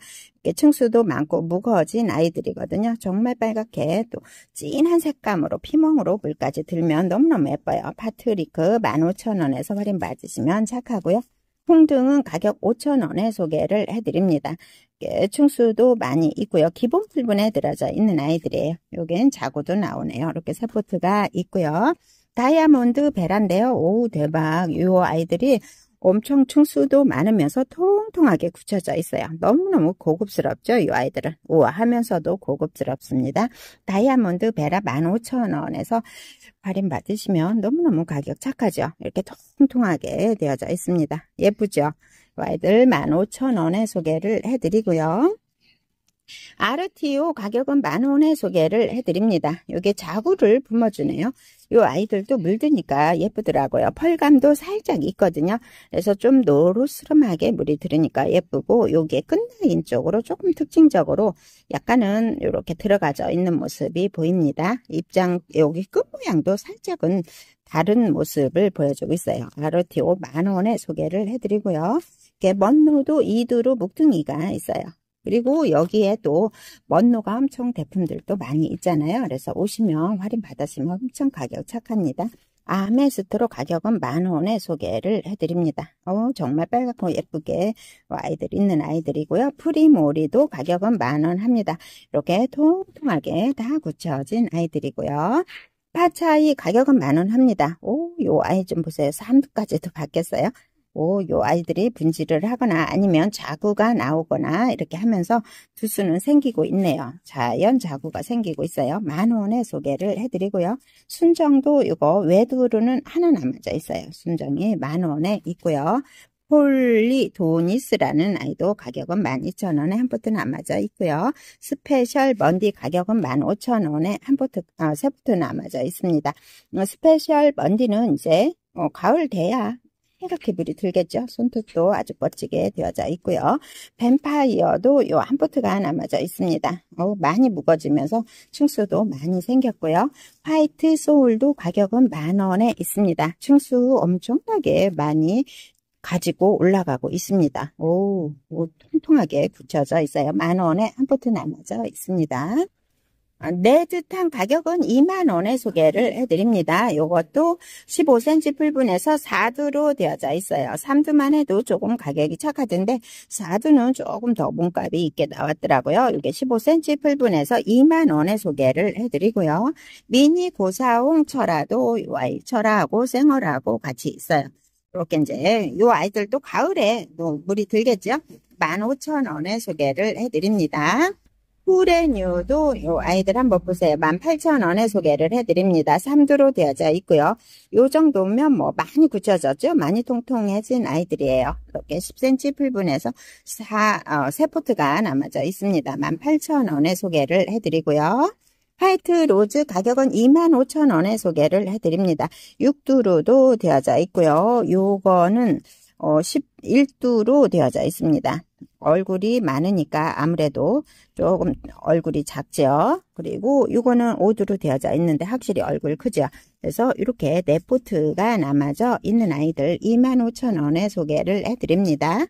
층수도 많고 무거워진 아이들이거든요. 정말 빨갛게 또 진한 색감으로 피멍으로 물까지 들면 너무너무 예뻐요. 파트리크 15,000원에서 할인 받으시면 착하고요. 홍등은 가격 5,000원에 소개를 해드립니다. 예, 충수도 많이 있고요. 기본 풀분에 들어져 있는 아이들이에요. 여기엔 자구도 나오네요. 이렇게 세포트가 있고요. 다이아몬드 베란데요. 오 대박. 이 아이들이 엄청 층수도 많으면서 통통하게 굳혀져 있어요. 너무너무 고급스럽죠? 이 아이들은. 우아하면서도 고급스럽습니다. 다이아몬드 베라 15,000원에서 할인받으시면 너무너무 가격 착하죠? 이렇게 통통하게 되어져 있습니다. 예쁘죠? 이 아이들 15,000원에 소개를 해드리고요. RTO 가격은 만원에 소개를 해드립니다. 이게 자구를 붐어주네요. 이 아이들도 물드니까 예쁘더라고요. 펄감도 살짝 있거든요. 그래서 좀노루스름하게 물이 들으니까 예쁘고 요게 끝나인 쪽으로 조금 특징적으로 약간은 이렇게 들어가져 있는 모습이 보입니다. 입장 여기 끝모양도 살짝은 다른 모습을 보여주고 있어요. RTO 만원에 소개를 해드리고요. 이렇게 먼로도 이두루 묵둥이가 있어요. 그리고 여기에 또 먼노가 엄청 대품들도 많이 있잖아요. 그래서 오시면 할인 받았으면 엄청 가격 착합니다. 아메스트로 가격은 만원에 소개를 해드립니다. 어, 정말 빨갛고 예쁘게 아이들 있는 아이들이고요. 프리모리도 가격은 만원 합니다. 이렇게 통통하게 다 굳혀진 아이들이고요. 파차이 가격은 만원 합니다. 오, 요 아이 좀 보세요. 3두까지도 바뀌었어요 있요 어, 아이들이 분질을 하거나 아니면 자구가 나오거나 이렇게 하면서 두수는 생기고 있네요. 자연 자구가 생기고 있어요. 만 원에 소개를 해드리고요. 순정도 이거 외두로는 하나 남아져 있어요. 순정이 만 원에 있고요. 폴리도니스라는 아이도 가격은 12,000원에 한 포트 남아져 있고요. 스페셜 먼디 가격은 15,000원에 한 포트, 어, 세 포트 남아져 있습니다. 어, 스페셜 먼디는 이제 어, 가을 돼야 이렇게 기이 들겠죠. 손톱도 아주 멋지게 되어져 있고요. 뱀파이어도 요 한포트가 남아져 있습니다. 어, 많이 무거지면서 층수도 많이 생겼고요. 화이트 소울도 가격은 만원에 있습니다. 층수 엄청나게 많이 가지고 올라가고 있습니다. 오, 오 뭐 통통하게 굳혀져 있어요. 만원에 한포트 남아져 있습니다. 아, 내 뜻한 가격은 2만원에 소개를 해드립니다. 이것도 15cm 풀분에서 4두로 되어져 있어요. 3두만 해도 조금 가격이 착하던데 4두는 조금 더 몸값이 있게 나왔더라고요. 이게 15cm 풀분에서 2만원에 소개를 해드리고요. 미니 고사홍 철화도 이 아이 철화하고 생얼하고 같이 있어요. 이렇게 이제 이 아이들도 가을에 물이 들겠죠? 15,000원에 소개를 해드립니다. 후레뉴도요 아이들 한번 보세요. 18,000원에 소개를 해드립니다. 3두로 되어져 있고요. 요 정도면 뭐 많이 굳혀졌죠? 많이 통통해진 아이들이에요. 이렇게 10cm 풀분해서 4, 어, 3포트가 남아져 있습니다. 18,000원에 소개를 해드리고요. 화이트 로즈 가격은 25,000원에 소개를 해드립니다. 6두로도 되어져 있고요. 요거는 어, 11두로 되어져 있습니다. 얼굴이 많으니까 아무래도 조금 얼굴이 작죠. 그리고 이거는 오두로 되어져 있는데 확실히 얼굴 크죠. 그래서 이렇게 네포트가 남아져 있는 아이들 25,000원에 소개를 해드립니다.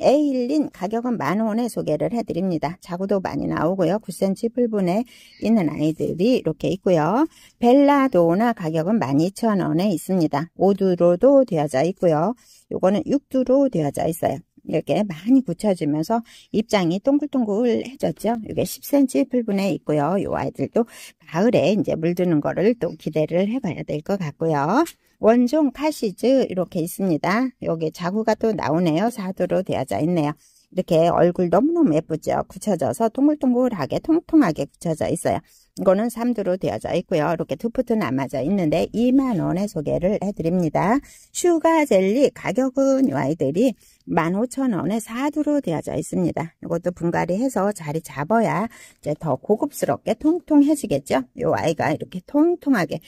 에일린 가격은 만원에 소개를 해드립니다. 자구도 많이 나오고요. 9cm 풀분에 있는 아이들이 이렇게 있고요. 벨라도나 가격은 12,000원에 있습니다. 오두로도 되어져 있고요. 이거는 육두로 되어져 있어요. 이렇게 많이 굳혀지면서 입장이 동글동글해졌죠. 이게 10cm 풀분에 있고요. 이 아이들도 가을에 이제 물드는 거를 또 기대를 해봐야 될 것 같고요. 원종 카시즈 이렇게 있습니다. 여기 자구가 또 나오네요. 사두로 되어져 있네요. 이렇게 얼굴 너무너무 예쁘죠. 굳혀져서 동글동글하게 통통하게 굳혀져 있어요. 이거는 3두로 되어져 있고요. 이렇게 두 푸트 남아져 있는데 2만원에 소개를 해드립니다. 슈가 젤리 가격은 이 아이들이 15,000원에 4두로 되어져 있습니다. 이것도 분갈이 해서 자리 잡아야 이제 더 고급스럽게 통통해지겠죠. 이 아이가 이렇게 통통하게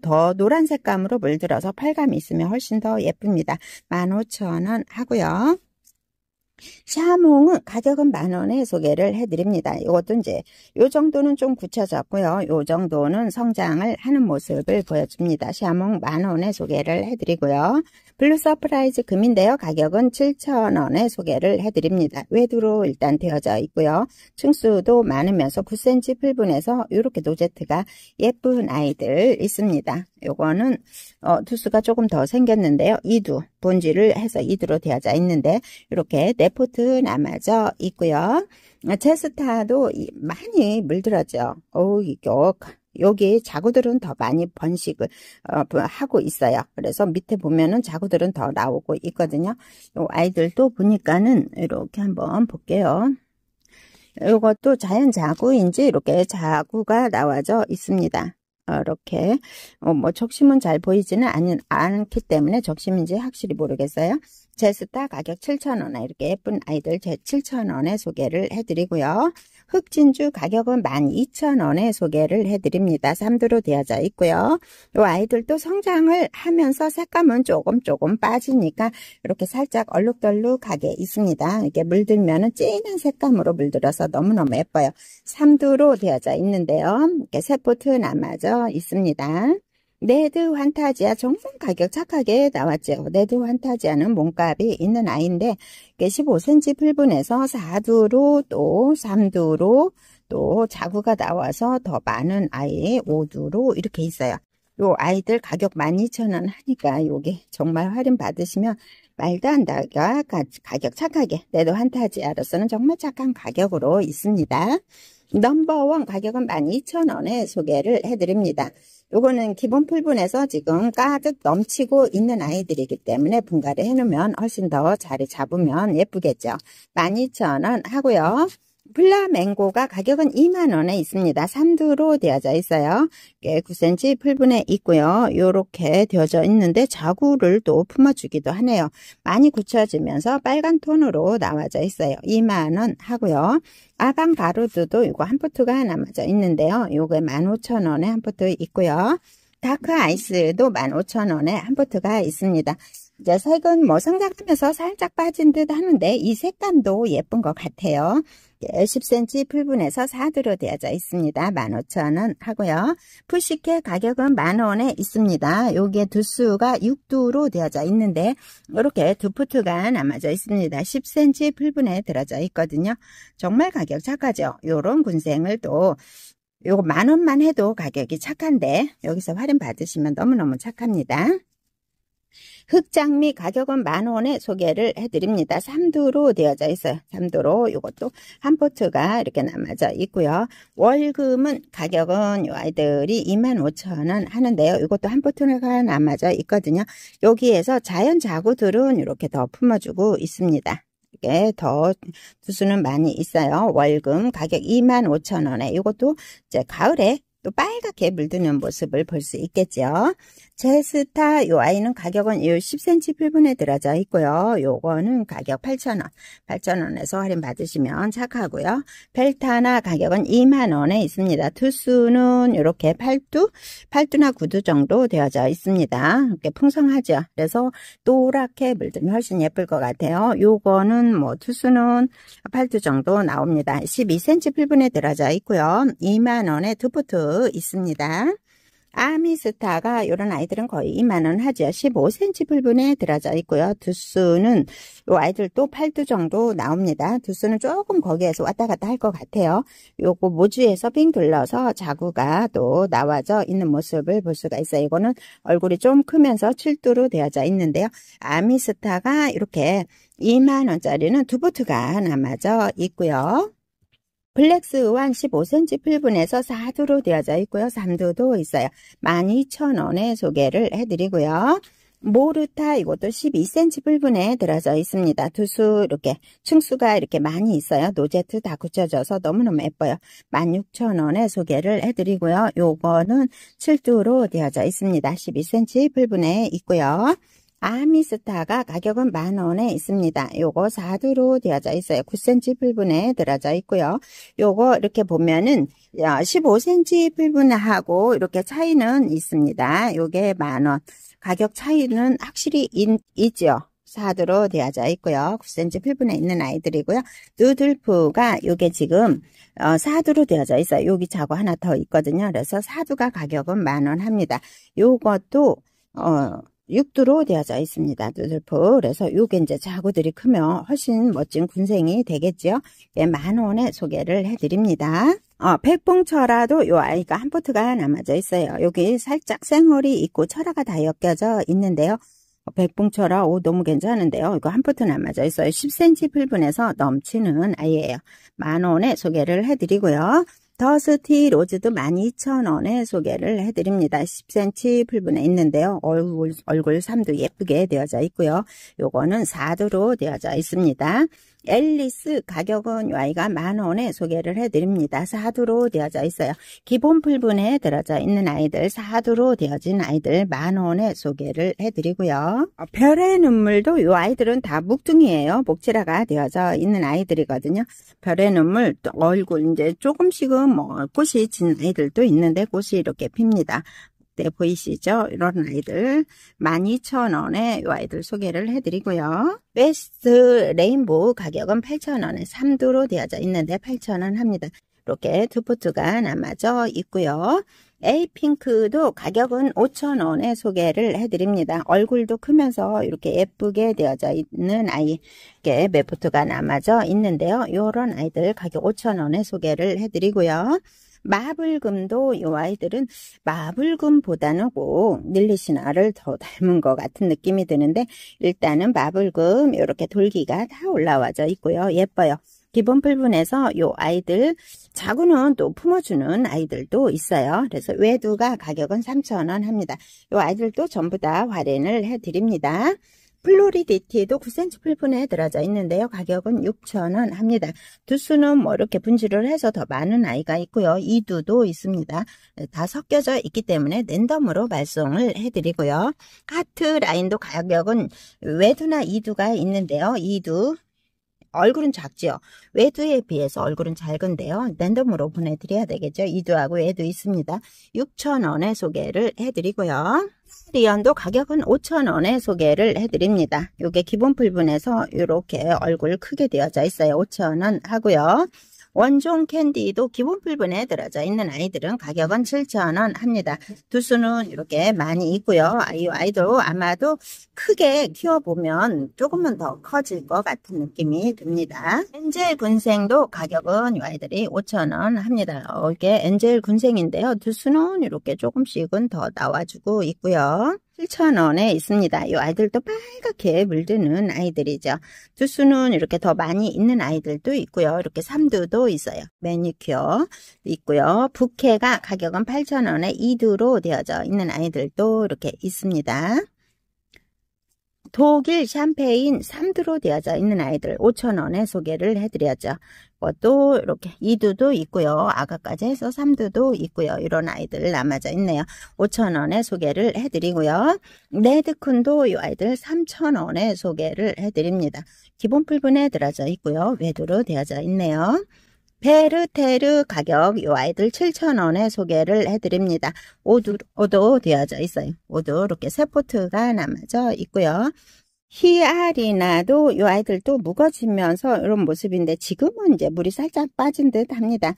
더 노란 색감으로 물들어서 팔감이 있으면 훨씬 더 예쁩니다. 15,000원 하고요. 샤몽은 가격은 만 원에 소개를 해드립니다. 이것도 이제 요 정도는 좀 굳혀졌고요. 요 정도는 성장을 하는 모습을 보여줍니다. 샤몽 만 원에 소개를 해드리고요. 블루 서프라이즈 금인데요. 가격은 7천원에 소개를 해드립니다. 외두로 일단 되어져 있고요. 층수도 많으면서 9cm 풀분에서 이렇게 노제트가 예쁜 아이들 있습니다. 요거는 어, 투수가 조금 더 생겼는데요. 2두 본질을 해서 2두로 되어져 있는데 이렇게 네포트 남아져 있고요. 어, 체스타도 많이 물들었죠. 어우 이거 여기 자구들은 더 많이 번식을 어, 하고 있어요. 그래서 밑에 보면은 자구들은 더 나오고 있거든요. 요 아이들도 보니까는 이렇게 한번 볼게요. 이것도 자연 자구인지 이렇게 자구가 나와져 있습니다. 어, 이렇게 어, 뭐 적심은 잘 보이지는 않, 않기 때문에 적심인지 확실히 모르겠어요. 제스타 가격 7,000원 이렇게 예쁜 아이들 제 7,000원에 소개를 해드리고요. 흑진주 가격은 12,000원에 소개를 해드립니다. 3두로 되어져 있고요. 이 아이들도 성장을 하면서 색감은 조금 조금 빠지니까 이렇게 살짝 얼룩덜룩하게 있습니다. 이렇게 물들면 은 찌는 색감으로 물들어서 너무너무 예뻐요. 3두로 되어져 있는데요. 이렇게 세포트 남아져 있습니다. 네드 환타지아 정말 가격 착하게 나왔죠. 네드 환타지아는 몸값이 있는 아이인데 15cm 풀분에서 4두로 또 3두로 또 자구가 나와서 더 많은 아이 5두로 이렇게 있어요. 요 아이들 가격 12,000원 하니까 요게 정말 할인 받으시면 말도 안 나가 가격 착하게 네드 환타지아로서는 정말 착한 가격으로 있습니다. 넘버원 가격은 12,000원에 소개를 해드립니다. 요거는 기본 풀분에서 지금 가득 넘치고 있는 아이들이기 때문에 분갈이 해놓으면 훨씬 더 자리 잡으면 예쁘겠죠. 12,000원 하고요. 플라멩고가 가격은 2만원에 있습니다. 3두로 되어져 있어요. 9cm 풀분에 있고요. 요렇게 되어져 있는데 자구를 또 품어주기도 하네요. 많이 굳혀지면서 빨간 톤으로 나와져 있어요. 2만원 하고요. 아방 가루드도 이거 한 포트가 남아져 있는데요. 요게 15,000원에 한 포트 있고요. 다크 아이스도 15,000원에 한 포트가 있습니다. 이제 색은 뭐 성장하면서 살짝 빠진 듯 하는데 이 색감도 예쁜 것 같아요. 10cm 풀분해서 4두로 되어져 있습니다. 15,000원 하고요. 푸시케 가격은 만원에 있습니다. 요게 두수가 6두로 되어져 있는데 이렇게 두 푸트가 남아져 있습니다. 10cm 풀분해 들어져 있거든요. 정말 가격 착하죠. 요런 군생을 또 요거 만원만 해도 가격이 착한데 여기서 할인 받으시면 너무너무 착합니다. 흑장미 가격은 만 원에 소개를 해드립니다. 3두로 되어져 있어요. 3두로 이것도 한 포트가 이렇게 남아져 있고요. 월금은 가격은 이 아이들이 25,000원 하는데요. 이것도 한 포트가 남아져 있거든요. 여기에서 자연 자구들은 이렇게 더 품어주고 있습니다. 이게 더 두수는 많이 있어요. 월금 가격 25,000원에 이것도 이제 가을에 또 빨갛게 물드는 모습을 볼 수 있겠죠. 제스타 요 아이는 가격은 10cm 필분에 들어져 있고요. 요거는 가격 8,000원, 8,000원에서 할인 받으시면 착하고요. 벨타나 가격은 2만원에 있습니다. 투수는 이렇게 팔두, 팔두나 구두 정도 되어져 있습니다. 이렇게 풍성하죠. 그래서 노랗게 물들면 훨씬 예쁠 것 같아요. 요거는 뭐 투수는 팔두 정도 나옵니다. 12cm 필분에 들어져 있고요. 2만원에 두 포트 있습니다. 아미스타가 이런 아이들은 거의 2만원 하죠. 15cm 불분에 들어져 있고요. 두수는 이 아이들 도 8두 정도 나옵니다. 두수는 조금 거기에서 왔다 갔다 할 것 같아요. 요거 모주에서 빙 둘러서 자구가 또 나와져 있는 모습을 볼 수가 있어요. 이거는 얼굴이 좀 크면서 7두로 되어져 있는데요. 아미스타가 이렇게 2만원짜리는 두부트가 남아져 있고요. 플렉스 의한 15cm 풀분에서 4두로 되어져 있고요. 3두도 있어요. 12,000원에 소개를 해드리고요. 모르타 이것도 12cm 불분에 들어져 있습니다. 두수 이렇게 층수가 이렇게 많이 있어요. 노제트 다 굳혀져서 너무너무 예뻐요. 16,000원에 소개를 해드리고요. 요거는 7두로 되어져 있습니다. 12cm 불분에 있고요. 아미스타가 가격은 만원에 있습니다. 요거 4두로 되어져 있어요. 9cm 풀분에 들어져 있고요. 요거 이렇게 보면은 15cm 어, 풀분하고 이렇게 차이는 있습니다. 요게 만원. 가격 차이는 확실히 있, 있죠. 사드로 되어져 있고요. 9cm 필분에 있는 아이들이고요. 누들프가 요게 지금 어, 사두로 되어져 있어요. 여기 자고 하나 더 있거든요. 그래서 사두가 가격은 만원 합니다. 요것도 어, 육두로 되어져 있습니다. 두들포. 그래서 요게 이제 자구들이 크면 훨씬 멋진 군생이 되겠지요. 예, 만 원에 소개를 해드립니다. 어, 백봉 철화도 요 아이가 한 포트가 남아져 있어요. 여기 살짝 생얼이 있고 철화가 다 엮여져 있는데요. 백봉 철화, 오, 너무 괜찮은데요. 이거 한 포트 남아져 있어요. 10cm 8분에서 넘치는 아이예요. 만 원에 소개를 해드리고요. 더스티 로즈도 12,000원에 소개를 해드립니다. 10cm 풀분에 있는데요. 얼굴, 얼굴 3도 예쁘게 되어져 있고요. 요거는 4도로 되어져 있습니다. 앨리스 가격은 Y가 만원에 소개를 해드립니다. 4두로 되어져 있어요. 기본 풀분에 들어져 있는 아이들, 4두로 되어진 아이들 만원에 소개를 해드리고요. 어, 별의 눈물도 이 아이들은 다 묵둥이에요. 복지라가 되어져 있는 아이들이거든요. 별의 눈물, 얼굴 이제 조금씩은 뭐 꽃이 진 아이들도 있는데 꽃이 이렇게 핍니다. 때 보이시죠? 이런 아이들 12,000원에 이 아이들 소개를 해드리고요. 베스트 레인보우 가격은 8,000원에 3두로 되어져 있는데 8,000원 합니다. 이렇게 두포트가 남아져 있고요. 에이핑크도 가격은 5,000원에 소개를 해드립니다. 얼굴도 크면서 이렇게 예쁘게 되어져 있는 아이, 이렇게 메포트가 남아져 있는데요. 이런 아이들 가격 5,000원에 소개를 해드리고요. 마블금도 이 아이들은 마블금보다는 꼭 닐리시나를 더 닮은 것 같은 느낌이 드는데 일단은 마블금 이렇게 돌기가 다 올라와져 있고요. 예뻐요. 기본 풀분에서 요 아이들 자구는 또 품어주는 아이들도 있어요. 그래서 외두가 가격은 3,000원 합니다. 요 아이들도 전부 다 활인을 해드립니다. 플로리디티도 에 9cm 필분에 들어져 있는데요. 가격은 6,000원 합니다. 두수는 뭐 이렇게 분실을 해서 더 많은 아이가 있고요. 이두도 있습니다. 네, 다 섞여져 있기 때문에 랜덤으로 발송을 해드리고요. 하트 라인도 가격은 외두나 이두가 있는데요. 이두 얼굴은 작지요. 외두에 비해서 얼굴은 작은데요. 랜덤으로 보내드려야 되겠죠. 이두하고 외두 있습니다. 6,000원에 소개를 해드리고요. 리언도 가격은 5,000원에 소개를 해드립니다. 요게 기본 풀분에서 이렇게 얼굴 크게 되어져 있어요. 5,000원 하고요. 원종 캔디도 기본 필분에 들어져 있는 아이들은 가격은 7,000원 합니다. 두수는 이렇게 많이 있고요. 이 아이도 아마도 크게 키워보면 조금은 더 커질 것 같은 느낌이 듭니다. 엔젤 군생도 가격은 이 아이들이 5,000원 합니다. 어, 이게 엔젤 군생인데요. 두수는 이렇게 조금씩은 더 나와주고 있고요. 7,000원에 있습니다. 이 아이들도 빨갛게 물드는 아이들이죠. 두수는 이렇게 더 많이 있는 아이들도 있고요. 이렇게 3두도 있어요. 매니큐어 있고요. 부케가 가격은 8,000원에 2두로 되어져 있는 아이들도 이렇게 있습니다. 독일 샴페인 3두로 되어져 있는 아이들 5,000원에 소개를 해드렸죠. 것도 이렇게 2두도 있고요. 아까까지 해서 3두도 있고요. 이런 아이들 남아져 있네요. 5,000원에 소개를 해드리고요. 레드쿤도 이 아이들 3,000원에 소개를 해드립니다. 기본 풀분에 들어져 있고요. 외두로 되어져 있네요. 페르테르 가격 요 아이들 7,000원에 소개를 해드립니다. 오두, 오도 되어져 있어요. 오도 이렇게 세 포트가 남아져 있고요. 희알이 나도 요 아이들도 묵어지면서 이런 모습인데 지금은 이제 물이 살짝 빠진 듯 합니다.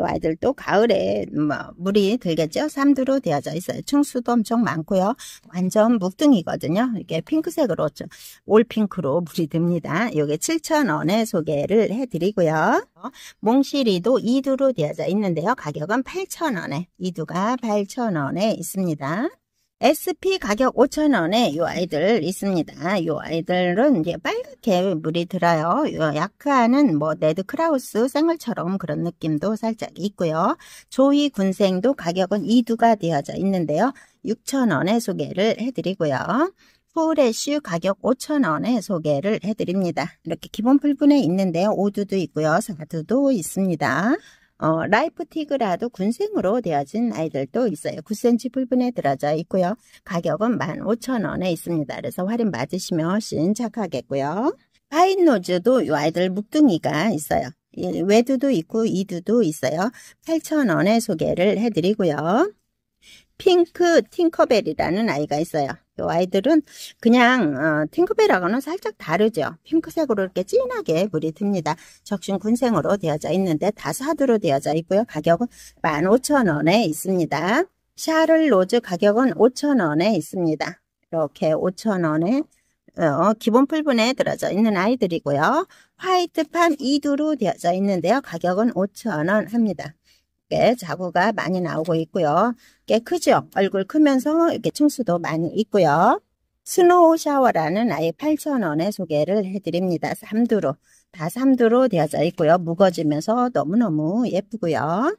요 아이들도 가을에 뭐 물이 들겠죠. 삼두로 되어져 있어요. 층수도 엄청 많고요. 완전 묵등이거든요. 이게 핑크색으로 올 핑크로 물이 듭니다. 요게 7,000원에 소개를 해드리고요. 몽실이도 2두로 되어져 있는데요. 가격은 8,000원에 2두가 8,000원에 있습니다. SP 가격 5,000원에 이 아이들 있습니다. 이 아이들은 이제 빨갛게 물이 들어요. 요 약화는 뭐 네드 크라우스 쌍을처럼 그런 느낌도 살짝 있고요. 조이 군생도 가격은 2두가 되어져 있는데요. 6,000원에 소개를 해드리고요. 포레슈 가격 5,000원에 소개를 해드립니다. 이렇게 기본 풀분에 있는데요. 5두도 있고요. 4두도 있습니다. 어, 라이프티그라도 군생으로 되어진 아이들도 있어요. 9cm 풀분에 들어져 있고요. 가격은 15,000원에 있습니다. 그래서 할인 받으시면 훨씬 착하겠고요. 파인노즈도 이 아이들 묵둥이가 있어요. 예, 외두도 있고 이두도 있어요. 8,000원에 소개를 해드리고요. 핑크 팅커벨이라는 아이가 있어요. 이 아이들은 그냥 어, 팅커벨하고는 살짝 다르죠. 핑크색으로 이렇게 진하게 물이 듭니다. 적신 군생으로 되어져 있는데 다사두로 되어져 있고요. 가격은 15,000원에 있습니다. 샤를 로즈 가격은 5,000원에 있습니다. 이렇게 5,000원에 어, 기본 풀분에 들어져 있는 아이들이고요. 화이트팜 이두로 되어져 있는데요. 가격은 5,000원 합니다. 꽤 자구가 많이 나오고 있고요. 꽤 크죠? 얼굴 크면서 이렇게 층수도 많이 있고요. 스노우 샤워라는 아예 8,000원에 소개를 해드립니다. 3두로다3두로 되어져 있고요. 무거지면서 너무너무 예쁘고요.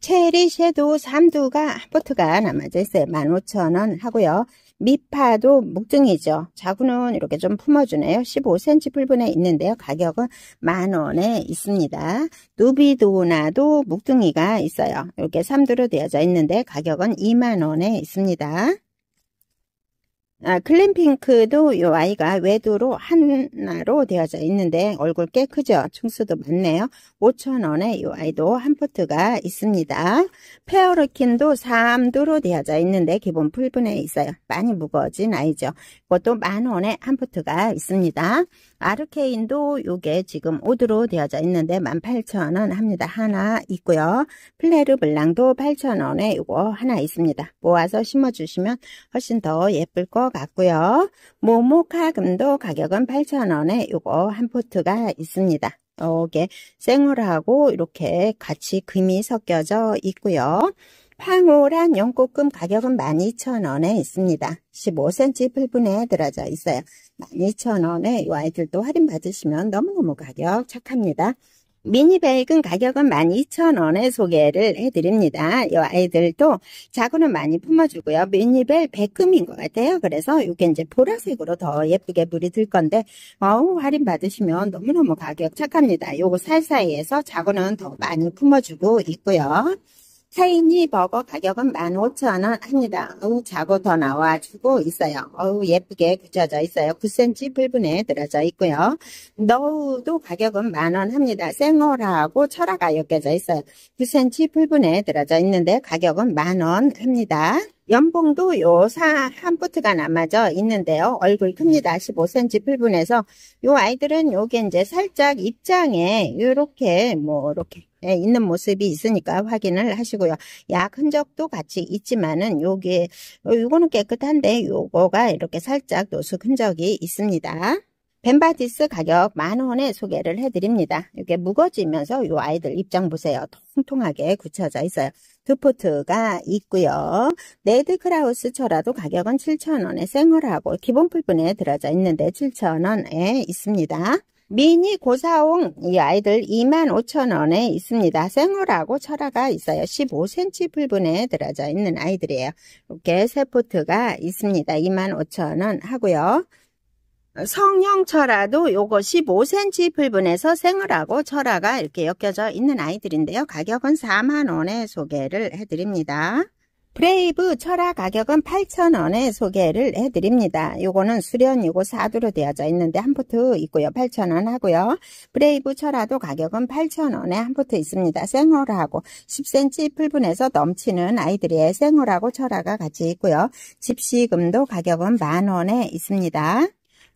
체리 섀도우 3두가 포트가 남아져 있어요. 15,000원 하고요. 미파도 묵등이죠. 자구는 이렇게 좀 품어주네요. 15cm 풀분에 있는데요. 가격은 만원에 있습니다. 누비도나도 묵등이가 있어요. 이렇게 3두로 되어져 있는데 가격은 2만원에 있습니다. 아, 클린핑크도 이 아이가 외도로 하나로 되어져 있는데 얼굴 꽤 크죠. 충수도 많네요. 5,000원에 이 아이도 한 포트가 있습니다. 페어르킨도 3두로 되어져 있는데 기본 풀분에 있어요. 많이 무거워진 아이죠. 그것도 만원에 한 포트가 있습니다. 아르케인도 이게 지금 5두로 되어져 있는데 18,000원 합니다. 하나 있고요. 플레르 블랑도 8,000원에 이거 하나 있습니다. 모아서 심어주시면 훨씬 더 예쁠 것 같아요. 같고요. 모모카금도 가격은 8,000원에 요거 한 포트가 있습니다. 이게 생얼하고 이렇게 같이 금이 섞여져 있고요. 황홀한 연꽃금 가격은 12,000원에 있습니다. 15cm 풀분에 들어져 있어요. 12,000원에 이 아이들도 할인 받으시면 너무너무 가격 착합니다. 미니베은 가격은 12,000원에 소개를 해드립니다. 이 아이들도 자구는 많이 품어주고요. 미니벨 백금인 것 같아요. 그래서 이게 이제 보라색으로 더 예쁘게 물이 들 건데 어우 할인 받으시면 너무너무 가격 착합니다. 요거 살사이에서 자구는 더 많이 품어주고 있고요. 스타이 버거 가격은 15,000원 합니다. 어우, 자고 더 나와주고 있어요. 어우, 예쁘게 굳혀져 있어요. 9cm 불분에 들어져 있고요. 너우도 가격은 만 원 합니다. 생얼하고 철화가 엮여져 있어요. 9cm 불분에 들어져 있는데 가격은 만 원 합니다. 연봉도 요 사한 부트가 남아져 있는데요. 얼굴 큽니다. 15cm 풀분에서 요 아이들은 요게 이제 살짝 입장에 요렇게 뭐 이렇게 예, 있는 모습이 있으니까 확인을 하시고요. 약 흔적도 같이 있지만은 여기 어, 요거는 깨끗한데 요거가 이렇게 살짝 노숙 흔적이 있습니다. 벤바디스 가격 만원에 소개를 해드립니다. 이게 무거지면서 요 아이들 입장 보세요. 통통하게 굳혀져 있어요. 두 포트가 있고요. 네드 크라우스 철라도 가격은 7,000원에 생얼하고 기본 풀분에 들어져 있는데 7,000원에 있습니다. 미니 고사홍 이 아이들 25,000원에 있습니다. 생얼하고 철화가 있어요. 15cm 불분에 들어져 있는 아이들이에요. 이렇게 세 포트가 있습니다. 25,000원 하고요. 성형 철화도 요거 15cm 풀분에서 생얼하고 철화가 이렇게 엮여져 있는 아이들인데요. 가격은 4만원에 소개를 해드립니다. 브레이브 철학 가격은 8,000원에 소개를 해드립니다. 요거는 수련이고 사두로 되어져 있는데 한 포트 있고요. 8,000원 하고요. 브레이브 철화도 가격은 8,000원에 한 포트 있습니다. 생얼하고 10cm 풀분해서 넘치는 아이들의 생얼하고 철화가 같이 있고요. 집시금도 가격은 만원에 있습니다.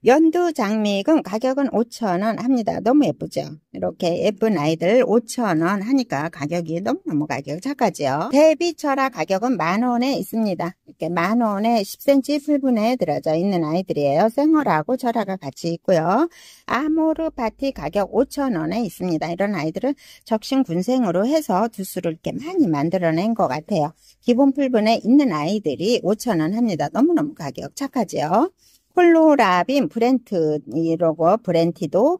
연두 장미금 가격은 5천원 합니다. 너무 예쁘죠? 이렇게 예쁜 아이들 5천원 하니까 가격이 너무너무 가격 착하지요. 대비철화 가격은 만원에 있습니다. 이렇게 만원에 10cm 풀분에 들어져 있는 아이들이에요. 생얼하고 철화가 같이 있고요. 아모르 파티 가격 5천원에 있습니다. 이런 아이들은 적신 군생으로 해서 두수를 이렇게 많이 만들어낸 것 같아요. 기본 풀분에 있는 아이들이 5천원 합니다. 너무너무 가격 착하지요. 콜로라빈 브렌트이러고 브렌티도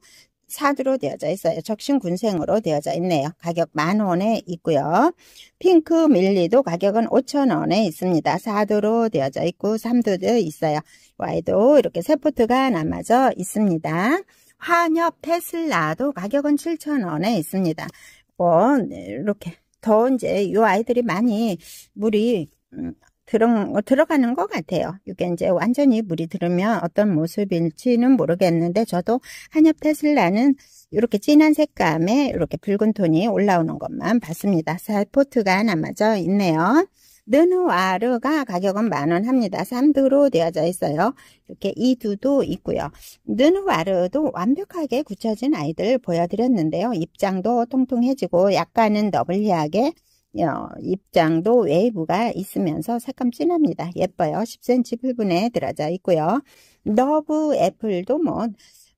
사드로 되어져 있어요. 적신 군생으로 되어져 있네요. 가격 만 원에 있고요. 핑크 밀리도 가격은 5천 원에 있습니다. 사드로 되어져 있고 삼두도 있어요. 와이도 이렇게 세포트가 남아져 있습니다. 환엽 테슬라도 가격은 7천 원에 있습니다. 뭐 네, 이렇게 더 이제 이 아이들이 많이 물이 음, 들어, 들어가는 것 같아요. 이게 이제 완전히 물이 들으면 어떤 모습일지는 모르겠는데 저도 한엽 테슬라는 이렇게 진한 색감에 이렇게 붉은 톤이 올라오는 것만 봤습니다. 살포트가 남아져 있네요. 느누아르가 가격은 만원 합니다. 3두로 되어져 있어요. 이렇게 2두도 있고요. 느누아르도 완벽하게 굳혀진 아이들 보여드렸는데요. 입장도 통통해지고 약간은 너블리하게 어, 입장도 웨이브가 있으면서 색감 진합니다. 예뻐요. 10cm 불분에 들어져 있고요. 너브 애플도 뭐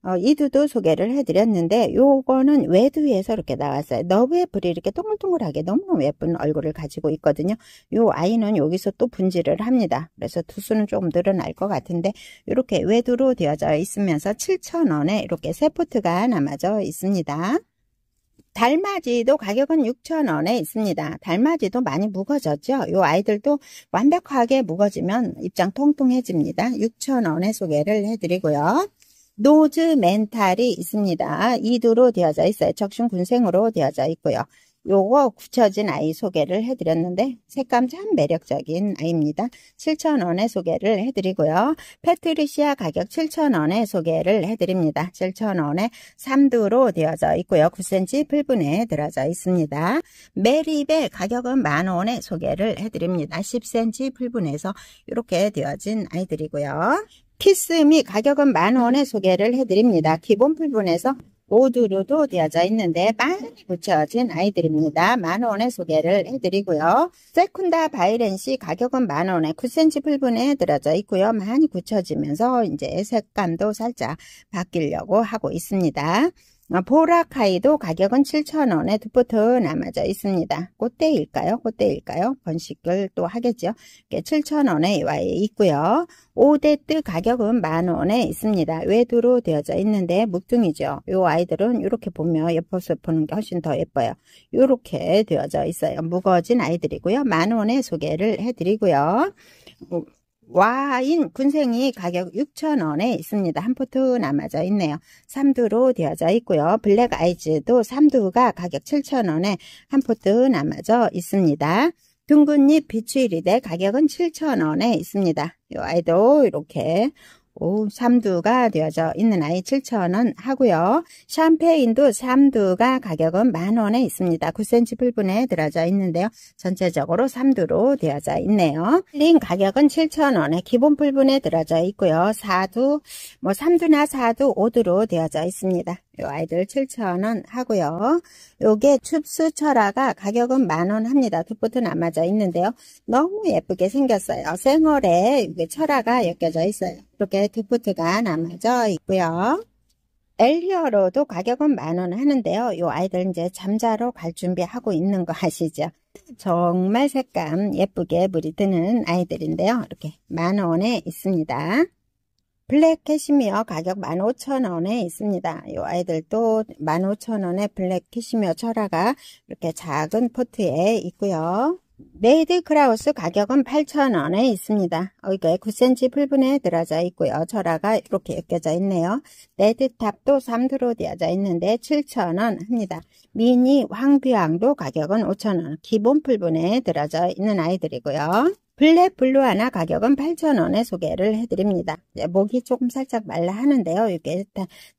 어, 이두도 소개를 해드렸는데 요거는 외두에서 이렇게 나왔어요. 너브애플이 이렇게 동글동글하게 너무너무 예쁜 얼굴을 가지고 있거든요. 요 아이는 여기서 또 분질을 합니다. 그래서 두수는 조금 늘어날 것 같은데 이렇게 외두로 되어져 있으면서 7,000원에 이렇게 세포트가 남아져 있습니다. 달맞이도 가격은 6,000원에 있습니다. 달맞이도 많이 무거졌죠. 요 아이들도 완벽하게 무거지면 입장 통통해집니다. 6,000원에 소개를 해드리고요. 노즈 멘탈이 있습니다. 이두로 되어져 있어요. 적신 군생으로 되어져 있고요. 요거 굳혀진 아이 소개를 해드렸는데 색감 참 매력적인 아이입니다. 7,000원에 소개를 해드리고요. 패트리시아 가격 7,000원에 소개를 해드립니다. 7,000원에 3두로 되어져 있고요. 9cm 풀분에 들어져 있습니다. 메리베 가격은 만원에 소개를 해드립니다. 10cm 풀분에서 이렇게 되어진 아이들이고요. 키스미 가격은 만원에 소개를 해드립니다. 기본 풀분에서 모두로도 되어져 있는데 많이 붙여진 아이들입니다. 만원에 소개를 해드리고요. 세쿤다 바이렌시 가격은 만원에 9cm 풀분에 들어져 있고요. 많이 붙여지면서 이제 색감도 살짝 바뀌려고 하고 있습니다. 아, 보라카이도 가격은 7,000원에 두 포트 남아져 있습니다. 꽃대일까요? 꽃대일까요? 번식을 또 하겠죠. 7,000원에 예, 와 있고요. 5대뜨 가격은 만원에 있습니다. 외두로 되어져 있는데 묵둥이죠. 요 아이들은 이렇게 보면 옆에서 보는 게 훨씬 더 예뻐요. 이렇게 되어져 있어요. 무거진 워 아이들이고요. 만원에 소개를 해드리고요. 어, 와인 군생이 가격 6,000원에 있습니다. 한 포트 남아져 있네요. 3두로 되어져 있고요. 블랙 아이즈도 3두가 가격 7,000원에 한 포트 남아져 있습니다. 둥근잎 비추리대 이 가격은 7,000원에 있습니다. 이 아이도 이렇게 3두가 되어져 있는 아이 7,000원 하고요. 샴페인도 3두가 가격은 만원에 있습니다. 9cm 풀분에 들어져 있는데요. 전체적으로 3두로 되어져 있네요. 링 가격은 7,000원에 기본 풀분에 들어져 있고요. 4두뭐 삼두나 4두5두로 되어져 있습니다. 요 아이들 7,000원 하고요. 요게 춥수 철화가 가격은 만원 합니다. 두 포트 남아져 있는데요. 너무 예쁘게 생겼어요. 생얼에 이게 철화가 엮여져 있어요. 이렇게 두 포트가 남아져 있고요. 엘리어로도 가격은 만원 하는데요. 요 아이들 이제 잠자로 갈 준비하고 있는 거 아시죠? 정말 색감 예쁘게 물이 드는 아이들인데요. 이렇게 만원에 있습니다. 블랙 캐시미어 가격 15,000원에 있습니다. 이 아이들도 15,000원에 블랙 캐시미어 철화가 이렇게 작은 포트에 있고요. 네이드 크라우스 가격은 8,000원에 있습니다. 어, 이게 9cm 풀분에 들어져 있고요. 철화가 이렇게 엮여져 있네요. 네드탑도 3드로 되어져 있는데 7,000원 합니다. 미니 황비왕도 가격은 5,000원. 기본 풀분에 들어져 있는 아이들이고요. 블랙 블루 하나 가격은 8,000원에 소개를 해드립니다. 목이 조금 살짝 말라 하는데요. 이게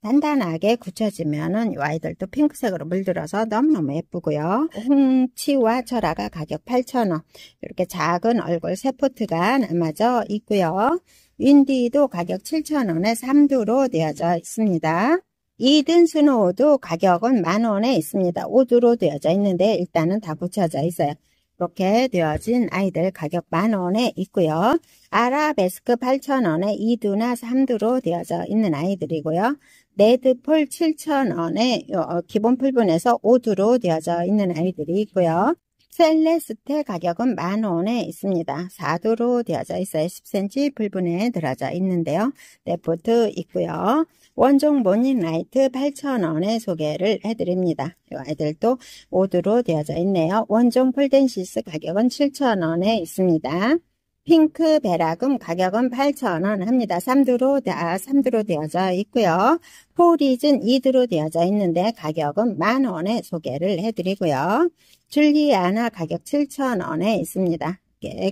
단단하게 굳혀지면은 아이들도 핑크색으로 물들어서 너무너무 예쁘고요. 홍치와 철화가 가격 8,000원. 이렇게 작은 얼굴 세포트가 남아져 있고요. 윈디도 가격 7,000원에 3두로 되어져 있습니다. 이든 스노우도 가격은 만원에 있습니다. 5두로 되어져 있는데 일단은 다 붙여져 있어요. 이렇게 되어진 아이들 가격 만원에 있고요. 아라베스크 8,000원에 2두나 3두로 되어져 있는 아이들이고요. 네드폴 7,000원에 어, 어, 기본 풀분에서 5두로 되어져 있는 아이들이 있고요. 셀레스테 가격은 만원에 있습니다. 4두로 되어져 있어요. 10cm 풀분에 들어져 있는데요. 레포트 네, 있고요. 원종 모닝 나이트 8,000원에 소개를 해드립니다. 이 아이들도 오드로 되어져 있네요. 원종 폴덴시스 가격은 7,000원에 있습니다. 핑크 베라금 가격은 8,000원 합니다. 3두로, 다 3두로 되어져 있고요. 포리즌 2두로 되어져 있는데 가격은 만원에 소개를 해드리고요. 줄리아나 가격 7,000원에 있습니다.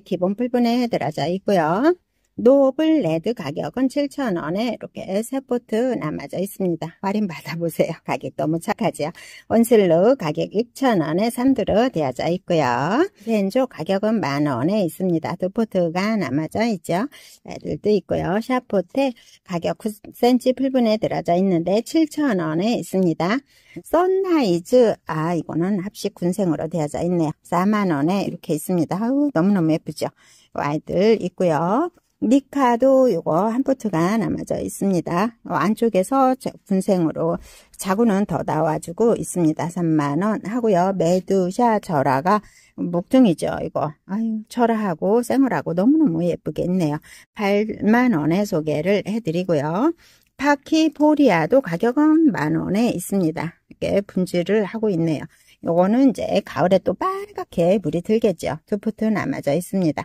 기본 풀분에 들어져 있고요. 노블 레드 가격은 7,000원에 이렇게 세포트 남아져 있습니다. 할인 받아보세요. 가격 너무 착하지요. 원슬루 가격 6,000원에 3두루 되어져 있고요. 벤조 가격은 만원에 있습니다. 두 포트가 남아져 있죠. 애들도 있고요. 샤포테 가격 9cm 풀분에 들어져 있는데 7,000원에 있습니다. 썬라이즈아 이거는 합식 군생으로 되어져 있네요. 4만원에 이렇게 있습니다. 아우 너무너무 예쁘죠. 와이들 있고요. 미카도 이거 한 포트가 남아져 있습니다. 어, 안쪽에서 분생으로 자구는 더 나와주고 있습니다. 3만원 하고요. 메두샤 절화가 목둥이죠. 이거 아유 절화하고 생얼하고 너무너무 예쁘겠네요. 8만원에 소개를 해드리고요. 파키포리아도 가격은 만원에 있습니다. 이게 분질을 하고 있네요. 요거는 이제 가을에 또 빨갛게 물이 들겠죠. 두 포트 남아져 있습니다.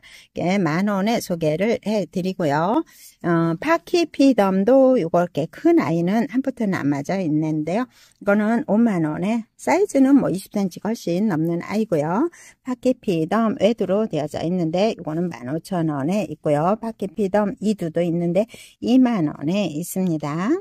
만 원에 소개를 해드리고요. 어, 파키피덤도 요걸 게큰 아이는 한 포트 남아져 있는데요. 이거는 5만 원에 사이즈는 뭐 20cm 훨씬 넘는 아이고요. 파키피덤 외두로 되어져 있는데 이거는 15,000원에 있고요. 파키피덤 이두도 있는데 2만 원에 있습니다.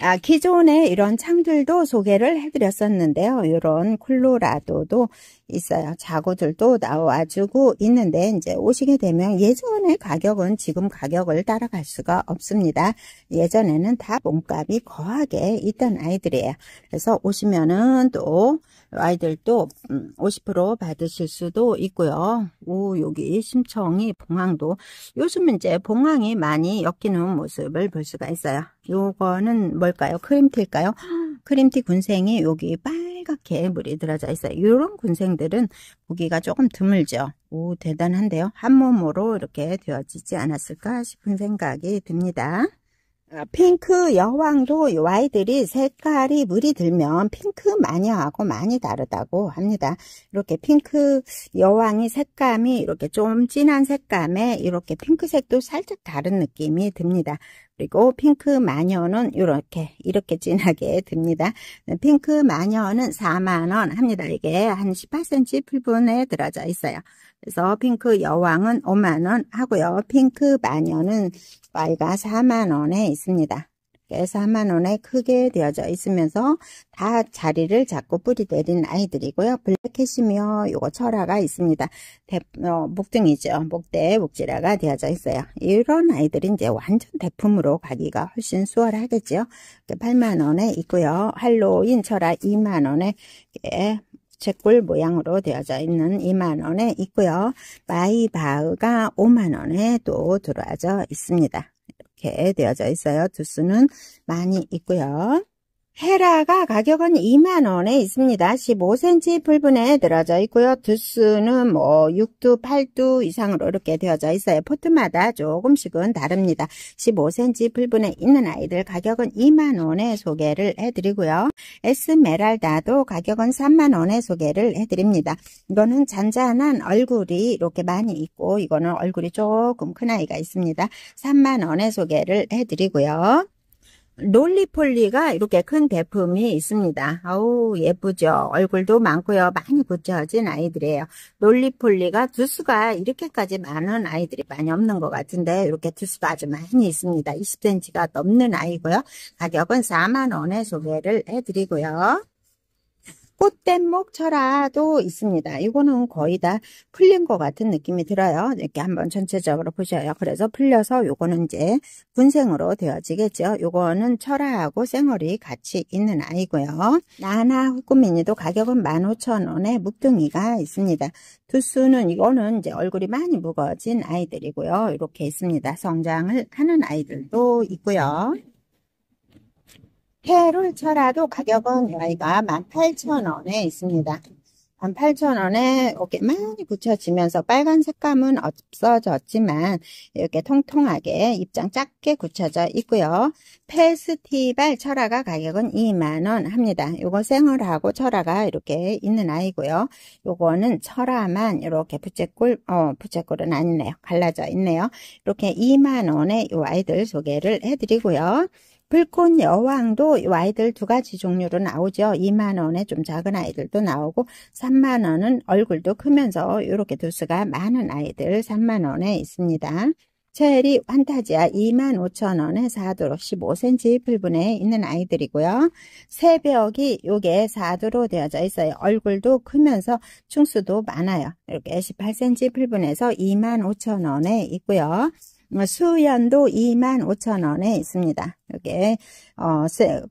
아, 기존에 이런 창들도 소개를 해드렸었는데요. 이런 콜로라도도 있어요. 자구들도 나와주고 있는데 이제 오시게 되면 예전의 가격은 지금 가격을 따라갈 수가 없습니다. 예전에는 다 몸값이 거하게 있던 아이들이에요. 그래서 오시면은 또 아이들도 50% 음, 받으실 수도 있고요. 오 여기 심청이 봉황도 요즘 이제 봉황이 많이 엮이는 모습을 볼 수가 있어요. 요거는 뭘까요? 크림티일까요? 크림티 군생이 여기 빨 빨갛게 물이 들어져 있어요. 이런 군생들은 보기가 조금 드물죠. 오 대단한데요. 한 몸으로 이렇게 되어지지 않았을까 싶은 생각이 듭니다. 아, 핑크 여왕도 이 아이들이 색깔이 물이 들면 핑크 마녀하고 많이 다르다고 합니다. 이렇게 핑크 여왕이 색감이 이렇게 좀 진한 색감에 이렇게 핑크색도 살짝 다른 느낌이 듭니다. 그리고 핑크 마녀는 이렇게 이렇게 진하게 듭니다. 핑크 마녀는 4만원 합니다. 이게 한 18cm 풀분에 들어져 있어요. 그래서 핑크 여왕은 5만원 하고요. 핑크 마녀는 와이가 4만원에 있습니다. 4만원에 크게 되어져 있으면서 다 자리를 잡고 뿌리 내린 아이들이고요. 블랙 캐시미어 요거 철화가 있습니다. 대, 어, 목등이죠. 목대 목지라가 되어져 있어요. 이런 아이들이 이제 완전 대품으로 가기가 훨씬 수월하겠죠. 8만원에 있고요. 할로윈 철화 2만원에 채굴 모양으로 되어져 있는 2만원에 있고요. 마이바흐가 5만원에 또 들어와져 있습니다. 이렇게 되어져 있어요. 두 수는 많이 있고요. 헤라가 가격은 2만원에 있습니다. 15cm 풀분에 들어져 있고요. 두수는 뭐 6두, 8두 이상으로 이렇게 되어져 있어요. 포트마다 조금씩은 다릅니다. 15cm 풀분에 있는 아이들 가격은 2만원에 소개를 해드리고요. 에스메랄다도 가격은 3만원에 소개를 해드립니다. 이거는 잔잔한 얼굴이 이렇게 많이 있고 이거는 얼굴이 조금 큰 아이가 있습니다. 3만원에 소개를 해드리고요. 롤리폴리가 이렇게 큰 대품이 있습니다. 아우 예쁘죠. 얼굴도 많고요. 많이 고쳐진 아이들이에요. 롤리폴리가 두수가 이렇게까지 많은 아이들이 많이 없는 것 같은데 이렇게 두수가 아주 많이 있습니다. 20cm가 넘는 아이고요. 가격은 4만원에 소개를 해드리고요. 꽃뗏목철화도 있습니다. 이거는 거의 다 풀린 것 같은 느낌이 들어요. 이렇게 한번 전체적으로 보셔요. 그래서 풀려서 이거는 이제 군생으로 되어지겠죠. 이거는 철화하고 생얼이 같이 있는 아이고요. 나나 후쿠미니도 가격은 15,000원에 묵둥이가 있습니다. 두수는 이거는 이제 얼굴이 많이 무거워진 아이들이고요. 이렇게 있습니다. 성장을 하는 아이들도 있고요. 페를 쳐라도 가격은 여기가 18,000원에 있습니다. 18,000원에 이렇게 많이 굳혀지면서 빨간 색감은 없어졌지만 이렇게 통통하게 입장 작게 굳혀져 있고요. 페스티발 철화가 가격은 2만원 합니다. 이거 생얼하고 철화가 이렇게 있는 아이고요. 이거는 철화만 이렇게 부채꼴, 어, 부채꼴은 아니네요. 갈라져 있네요. 이렇게 2만원에 요 아이들 소개를 해드리고요. 불꽃 여왕도 와이들 두 가지 종류로 나오죠. 2만원에 좀 작은 아이들도 나오고 3만원은 얼굴도 크면서 이렇게 도수가 많은 아이들 3만원에 있습니다. 체리 판타지아 25,000원에 4도로 15cm 불분에 있는 아이들이고요. 새벽이 요게 4도로 되어져 있어요. 얼굴도 크면서 충수도 많아요. 이렇게 18cm 불분에서 25,000원에 있고요. 어, 수연도 25,000원에 있습니다. 이게 어,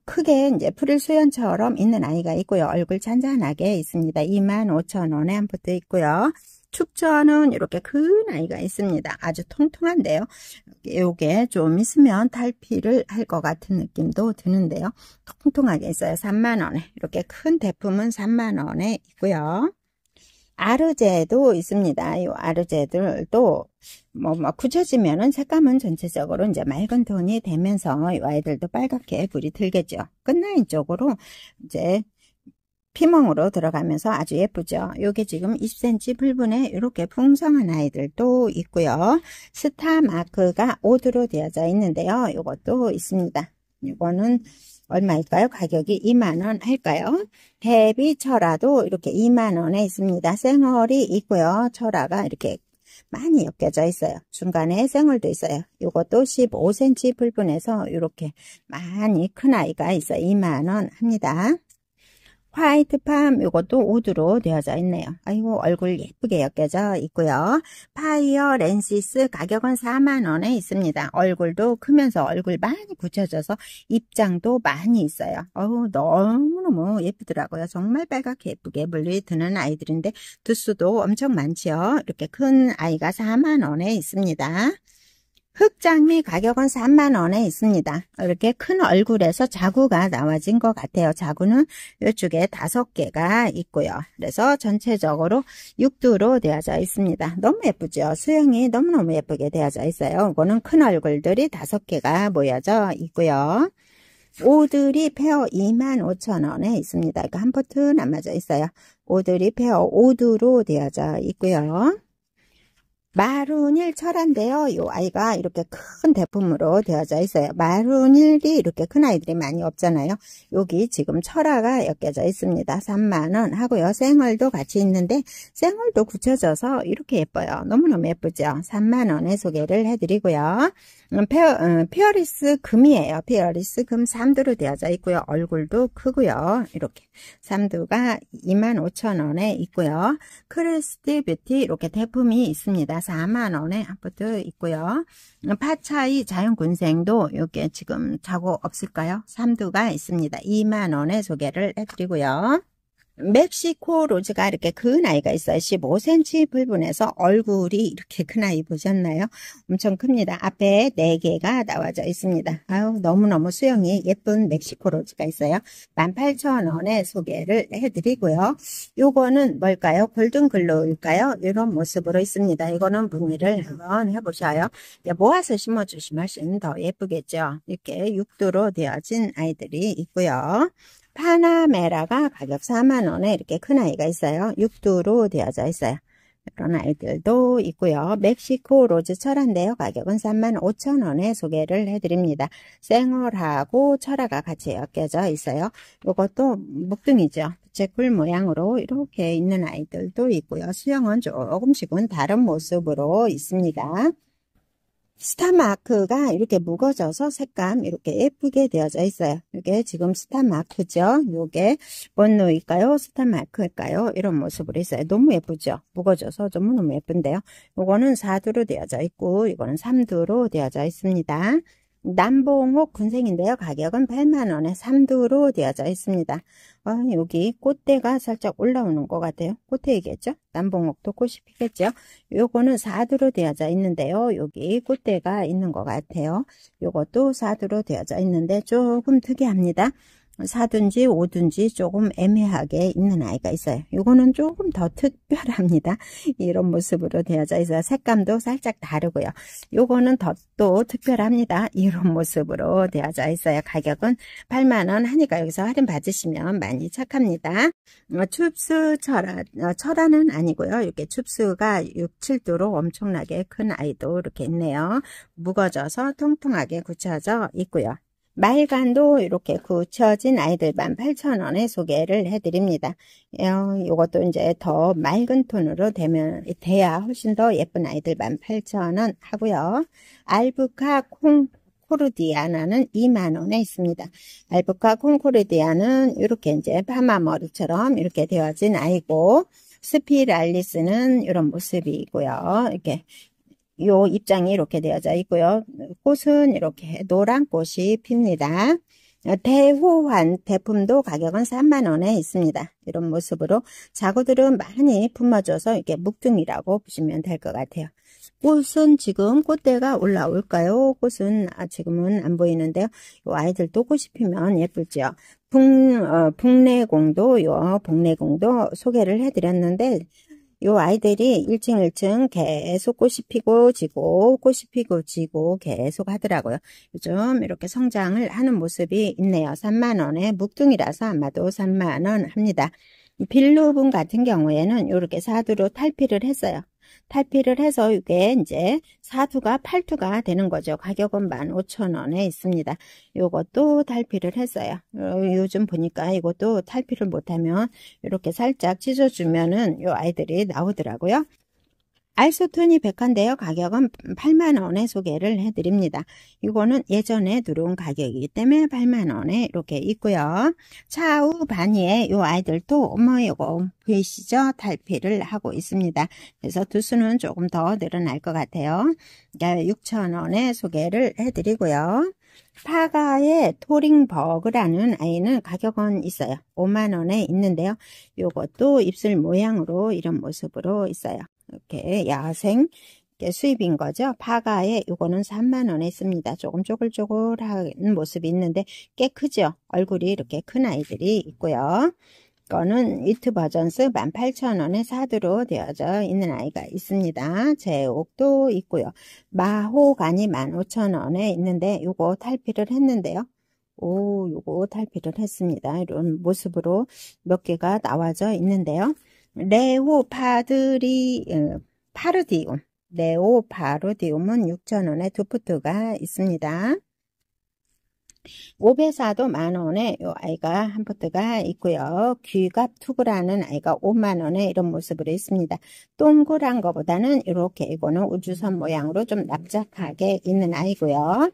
크게 이제 프릴 수연처럼 있는 아이가 있고요. 얼굴 잔잔하게 있습니다. 25,000원에 한 포트 있고요. 축전은 이렇게 큰 아이가 있습니다. 아주 통통한데요. 이게좀 있으면 탈피를 할 것 같은 느낌도 드는데요. 통통하게 있어요. 3만원에. 이렇게 큰 대품은 3만원에 있고요. 아르제도 있습니다. 이 아르제들도 뭐, 뭐 굳혀지면은 색감은 전체적으로 이제 맑은 톤이 되면서 이 아이들도 빨갛게 불이 들겠죠. 끝라인 쪽으로 이제 피멍으로 들어가면서 아주 예쁘죠. 요게 지금 20cm 불분에 이렇게 풍성한 아이들도 있고요. 스타 마크가 오드로 되어져 있는데요. 요것도 있습니다. 이거는 얼마일까요? 가격이 2만원 할까요? 대비 철화도 이렇게 2만원에 있습니다. 생얼이 있고요. 철화가 이렇게 많이 엮여져 있어요. 중간에 생얼도 있어요. 이것도 15cm 불분에서 이렇게 많이 큰 아이가 있어 요 2만원 합니다. 화이트 팜 이것도 우드로 되어져 있네요. 아이고 얼굴 예쁘게 엮여져 있고요. 파이어 렌시스 가격은 4만원에 있습니다. 얼굴도 크면서 얼굴 많이 굳혀져서 입장도 많이 있어요. 어우 너무너무 예쁘더라고요. 정말 빨갛게 예쁘게 물리 드는 아이들인데 두수도 엄청 많지요. 이렇게 큰 아이가 4만원에 있습니다. 흑장미 가격은 3만원에 있습니다. 이렇게 큰 얼굴에서 자구가 나와진 것 같아요. 자구는 이쪽에 다섯 개가 있고요. 그래서 전체적으로 6두로 되어져 있습니다. 너무 예쁘죠? 수영이 너무너무 예쁘게 되어져 있어요. 이거는 큰 얼굴들이 다섯 개가 모여져 있고요. 오드리 페어 25,000원에 있습니다. 이거 한 포트 남아져 있어요. 오드리 페어 5두로 되어져 있고요. 마룬일 철한데요. 이 아이가 이렇게 큰 대품으로 되어져 있어요. 마룬일이 이렇게 큰 아이들이 많이 없잖아요. 여기 지금 철화가 엮여져 있습니다. 3만원 하고요. 생얼도 같이 있는데 생얼도 굳혀져서 이렇게 예뻐요. 너무너무 예쁘죠? 3만원에 소개를 해드리고요. 페어, 어, 페어리스 금이에요. 페어리스 금 3두로 되어져 있고요. 얼굴도 크고요. 이렇게 3두가 25,000원에 있고요. 크레스티 뷰티 이렇게 대품이 있습니다. 4만원에 한포트 있고요. 파차이 자연군생도 이게 지금 자고 없을까요? 3두가 있습니다. 2만원에 소개를 해드리고요. 멕시코 로즈가 이렇게 큰 아이가 있어요. 15cm 불분에서 얼굴이 이렇게 큰 아이 보셨나요? 엄청 큽니다. 앞에 4개가 나와져 있습니다. 아유 너무너무 수영이 예쁜 멕시코 로즈가 있어요. 18,000원에 소개를 해드리고요. 요거는 뭘까요? 골든글로일까요? 이런 모습으로 있습니다. 이거는 분리를 한번 해보셔요. 모아서 심어주시면 더 예쁘겠죠. 이렇게 6도로 되어진 아이들이 있고요. 파나메라가 가격 4만원에 이렇게 큰 아이가 있어요. 6두로 되어져 있어요. 이런 아이들도 있고요. 멕시코 로즈 철화인데요. 가격은 3만5천원에 소개를 해드립니다. 생얼하고 철화가 같이 엮여져 있어요. 이것도 목등이죠. 제꿀 모양으로 이렇게 있는 아이들도 있고요. 수영은 조금씩은 다른 모습으로 있습니다. 스타마크가 이렇게 묵어져서 색감 이렇게 예쁘게 되어져 있어요. 이게 지금 스타마크죠. 이게 뭔노일까요 스타마크일까요? 이런 모습으로 있어요. 너무 예쁘죠? 묵어져서 너무너무 예쁜데요. 이거는 4두로 되어져 있고 이거는 3두로 되어져 있습니다. 남봉옥 군생인데요. 가격은 8만원에 3두로 되어져 있습니다. 어, 여기 꽃대가 살짝 올라오는 것 같아요. 꽃대이겠죠? 남봉옥도 꽃이 피겠죠? 요거는 4두로 되어져 있는데요. 여기 꽃대가 있는 것 같아요. 요것도 4두로 되어져 있는데 조금 특이합니다. 사든지오든지 조금 애매하게 있는 아이가 있어요. 이거는 조금 더 특별합니다. 이런 모습으로 되어져 있어요. 색감도 살짝 다르고요. 이거는 더 또 특별합니다. 이런 모습으로 되어져 있어요. 가격은 8만원 하니까 여기서 할인 받으시면 많이 착합니다. 어, 춥수 철아, 어, 철아는 아니고요. 이렇게 춥수가 6, 7도로 엄청나게 큰 아이도 이렇게 있네요. 무거져서 통통하게 굳혀져 있고요. 말간도 이렇게 굳혀진 아이들만 8,000원에 소개를 해드립니다. 이것도 어, 이제 더 맑은 톤으로 되면, 돼야 훨씬 더 예쁜 아이들만 8,000원 하고요. 알부카 콩, 콩코르디아나는 2만원에 있습니다. 알부카 콩코르디아는 이렇게 이제 파마 머리처럼 이렇게 되어진 아이고, 스피랄리스는 이런 모습이고요. 이렇게 요 입장이 이렇게 되어져 있고요. 꽃은 이렇게 노란 꽃이 핍니다. 대후환 대품도 가격은 3만원에 있습니다. 이런 모습으로 자구들은 많이 품어줘서 이게 렇 묵둥이라고 보시면 될 것 같아요. 꽃은 지금 꽃대가 올라올까요? 꽃은 지금은 안 보이는데요. 요 아이들도 꽃이 피면 예쁠지요. 북, 어, 북내공도 요 북내공도 소개를 해드렸는데 요 아이들이 1층 1층 계속 꽃이 피고 지고 꽃이 피고 지고 계속 하더라고요. 요즘 이렇게 성장을 하는 모습이 있네요. 3만원에 묵둥이라서 아마도 3만원 합니다. 빌로분 같은 경우에는 이렇게 사두로 탈피를 했어요. 탈피를 해서 이게 이제 4투가 8투가 되는 거죠. 가격은 15,000원에 있습니다. 요것도 탈피를 했어요. 어, 요즘 보니까 이것도 탈피를 못하면 이렇게 살짝 찢어주면은 요 아이들이 나오더라고요. 알소톤이 백한데요 가격은 8만원에 소개를 해드립니다. 이거는 예전에 들어온 가격이기 때문에 8만원에 이렇게 있고요. 차후 바니에 이 아이들도 어머 요거 보이시죠? 탈피를 하고 있습니다. 그래서 두수는 조금 더 늘어날 것 같아요. 6천원에 소개를 해드리고요. 파가의 토링버그라는 아이는 가격은 있어요. 5만원에 있는데요. 이것도 입술 모양으로 이런 모습으로 있어요. 이렇게 야생 수입인 거죠. 파가에 이거는 3만원에 있습니다. 조금 쪼글쪼글한 모습이 있는데 꽤 크죠. 얼굴이 이렇게 큰 아이들이 있고요. 이 거는 위트 버전스 18,000원에 사드로 되어져 있는 아이가 있습니다. 제옥도 있고요. 마호간이 15,000원에 있는데 이거 탈피를 했는데요. 오이거 탈피를 했습니다. 이런 모습으로 몇 개가 나와져 있는데요. 레오파드리 어, 파르디움 레오파르디움은 6 0 0 0원에 두푸트가 있습니다. 오베사도 만원에 이 아이가 한 포트가 있고요. 귀갑 투구라는 아이가 5만원에 이런 모습으로 있습니다. 동그란 것보다는 이렇게 이거는 우주선 모양으로 좀 납작하게 있는 아이고요.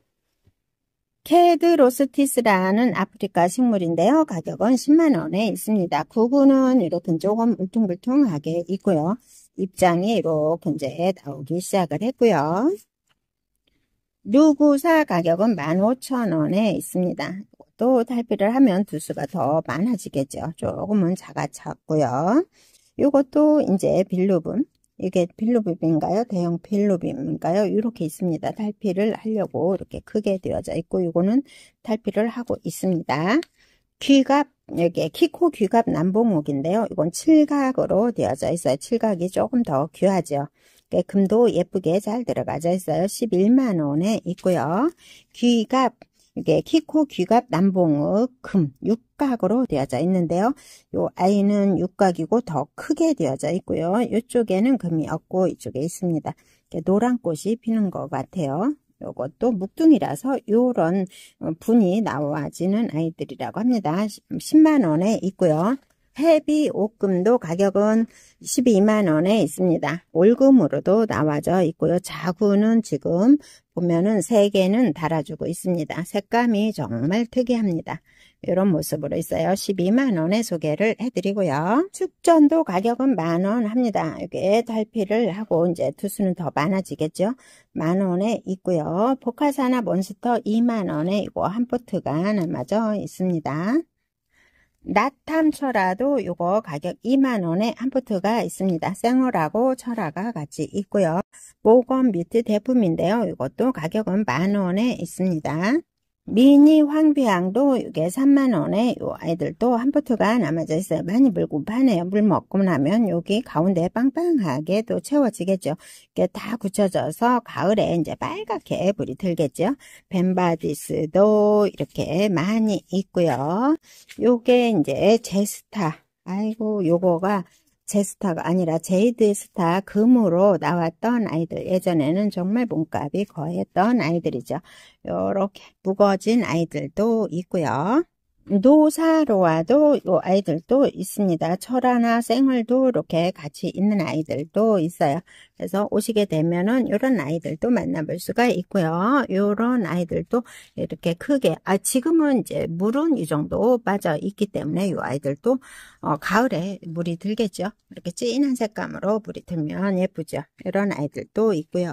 케드로스티스라는 아프리카 식물인데요. 가격은 10만원에 있습니다. 구구는 이렇게 조금 울퉁불퉁하게 있고요. 입장이 이렇게 이제 나오기 시작을 했고요. 누구사 가격은 15,000원에 있습니다. 또 탈피를 하면 두수가 더 많아지겠죠. 조금은 작아졌고요. 이것도 이제 빌루븐 이게 필로빔인가요 대형 필로빔인가요 이렇게 있습니다. 탈피를 하려고 이렇게 크게 되어져 있고 이거는 탈피를 하고 있습니다. 귀갑 여기 키코 귀갑 남봉목인데요. 이건 칠각으로 되어져 있어요. 칠각이 조금 더 귀하죠. 금도 예쁘게 잘 들어가져 있어요. 11만 원에 있고요. 귀갑 이게 키코 귀갑 남봉읍 금 육각으로 되어져 있는데요. 요 아이는 육각이고 더 크게 되어져 있고요. 이쪽에는 금이 없고 이쪽에 있습니다. 노란 꽃이 피는 것 같아요. 요것도 묵둥이라서 요런 분이 나와지는 아이들이라고 합니다. 10만원에 있고요. 헤비 옷금도 가격은 12만원에 있습니다. 올금으로도 나와져 있고요. 자구는 지금 보면은 3개는 달아주고 있습니다. 색감이 정말 특이합니다. 이런 모습으로 있어요. 12만원에 소개를 해드리고요. 축전도 가격은 만원 합니다. 이게 탈피를 하고 이제 두수는 더 많아지겠죠. 만원에 있고요. 보카사나 몬스터 2만원에 이거 한 포트가 남아져 있습니다. 나탐철화도 요거 가격 2만원에 한 포트가 있습니다. 생얼하고 철화가 같이 있고요. 모건 뮤트 대품인데요. 이것도 가격은 만원에 있습니다. 미니 황비앙도 이게 3만원에 요 아이들도 한 포트가 남아져 있어요. 많이 물고 파네요. 물 먹고 나면 여기 가운데 빵빵하게 또 채워지겠죠. 이게 다 굳혀져서 가을에 이제 빨갛게 불이 들겠죠. 벤바디스도 이렇게 많이 있고요. 요게 이제 제스타. 아이고 요거가 제스타가 아니라 제이드 스타 금으로 나왔던 아이들 예전에는 정말 몸값이 거했던 아이들이죠. 이렇게 무거진 아이들도 있고요. 노사로와도 이 아이들도 있습니다. 철하나 생얼도 이렇게 같이 있는 아이들도 있어요. 그래서 오시게 되면은 이런 아이들도 만나볼 수가 있고요. 이런 아이들도 이렇게 크게 아 지금은 이제 물은 이 정도 빠져 있기 때문에 이 아이들도 어, 가을에 물이 들겠죠. 이렇게 진한 색감으로 물이 들면 예쁘죠. 이런 아이들도 있고요.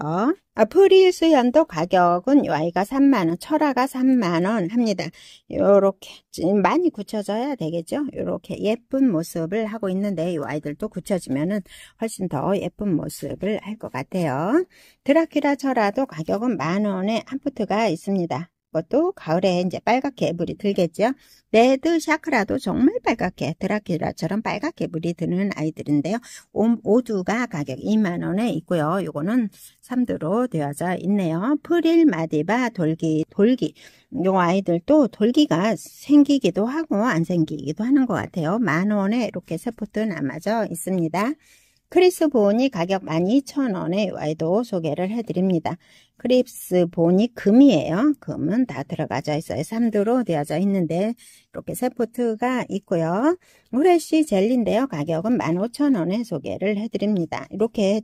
아, 프리수 연도 가격은 이 아이가 3만원, 철화가 3만원 합니다. 요렇게 많이 굳혀져야 되겠죠. 요렇게 예쁜 모습을 하고 있는데 이 아이들도 굳혀지면은 훨씬 더 예쁜 모습을 할것 같아요. 드라큘라 처라도 가격은 만원에 한포트가 있습니다. 것도 가을에 이제 빨갛게 물이 들겠죠. 레드 샤크라도 정말 빨갛게 드라큘라처럼 빨갛게 물이 드는 아이들인데요. 오두가 가격 2만원에 있고요. 요거는 3두로 되어져 있네요. 프릴 마디바 돌기 돌기 요 아이들도 돌기가 생기기도 하고 안 생기기도 하는 것 같아요. 만원에 이렇게 세포트 남아져 있습니다. 크리스 보이 가격 1 2 0 0 0원에 와이도 소개를 해드립니다. 크립스보이 금이에요. 금은 다 들어가져 있어요. 3두로 되어져 있는데 이렇게 세포트가 있고요. 후레쉬 젤리인데요. 가격은 15,000원에 소개를 해드립니다. 이렇게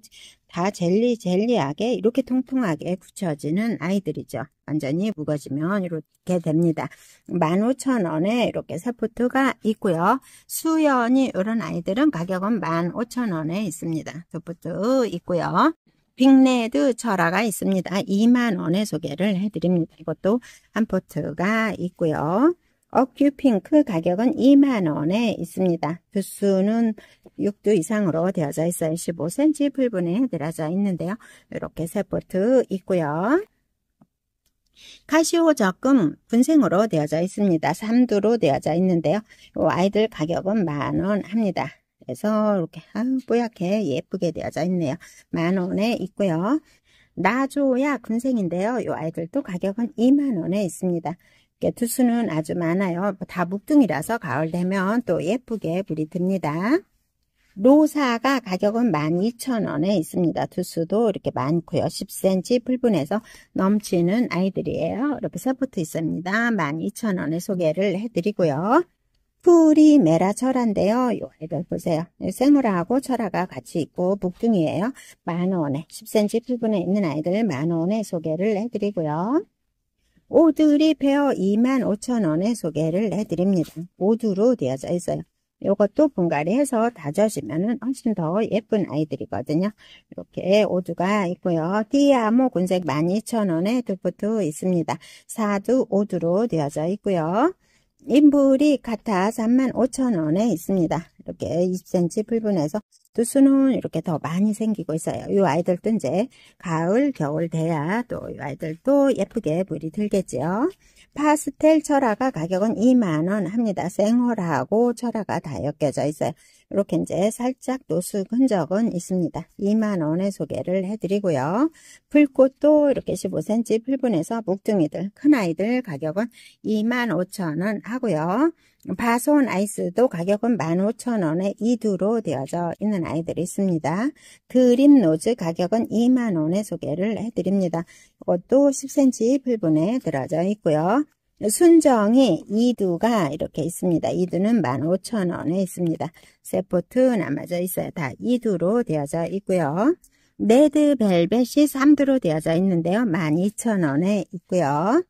다 젤리 젤리하게 이렇게 통통하게 굳혀지는 아이들이죠. 완전히 무거지면 이렇게 됩니다. 15,000원에 이렇게 세포트가 있고요. 수연이 이런 아이들은 가격은 15,000원에 있습니다. 세포트 있고요. 빅레드 철화가 있습니다. 2만원에 소개를 해드립니다. 이것도 한 포트가 있고요. 어큐핑크 가격은 2만원에 있습니다. 두수는 그 6두 이상으로 되어져 있어요. 15cm 불분에 들어져 있는데요. 이렇게 세포트 있고요. 카시오 적금 분생으로 되어져 있습니다. 3두로 되어져 있는데요. 아이들 가격은 만원 합니다. 그래서 이렇게 아유, 얗게 예쁘게 되어져 있네요. 만원에 있고요. 나조야 군생인데요. 이 아이들도 가격은 2만원에 있습니다. 개투수는 예, 아주 많아요. 뭐 다묵등이라서 가을 되면 또 예쁘게 불이 듭니다. 로사가 가격은 12,000원에 있습니다. 두수도 이렇게 많고요. 10cm 풀분해서 넘치는 아이들이에요. 이렇게 서포트 있습니다. 12,000원에 소개를 해드리고요. 풀이 메라 철한데요이 아이들 보세요. 생무라하고 네, 철화가 같이 있고 북등이에요. 만원에 10cm 풀분에 있는 아이들 만원에 소개를 해드리고요. 오드리 페어 25,000원에 소개를 해드립니다. 오두로 되어져 있어요. 이것도 분갈이 해서 다져주면 훨씬 더 예쁜 아이들이거든요. 이렇게 오두가 있고요. 띠아모 군색 12,000원에 두포트 있습니다. 사두 오두로 되어져 있고요. 인불이 같아 35,000원에 있습니다. 이렇게 20cm 불분해서 두수는 이렇게 더 많이 생기고 있어요. 이 아이들도 이제 가을, 겨울 돼야 또 이 아이들도 예쁘게 물이 들겠지요. 파스텔 철화가 가격은 2만원 합니다. 생얼하고 철화가 다 엮여져 있어요. 이렇게 이제 살짝 노숙 흔적은 있습니다. 2만원에 소개를 해드리고요. 풀꽃도 이렇게 15cm 풀분해서 목둥이들, 큰아이들 가격은 2만5천원 하고요. 바손 아이스도 가격은 1만5천원에2두로 되어져 있는 아이들이 있습니다. 드림 노즈 가격은 2만원에 소개를 해드립니다. 이것도 10cm 풀분에 들어져 있고요. 순정에 이두가 이렇게 있습니다. 이두는 15,000원에 있습니다. 세포트 남아져 있어요. 다 이두로 되어져 있고요. 레드 벨벳이 3두로 되어져 있는데요. 12,000원에 있고요.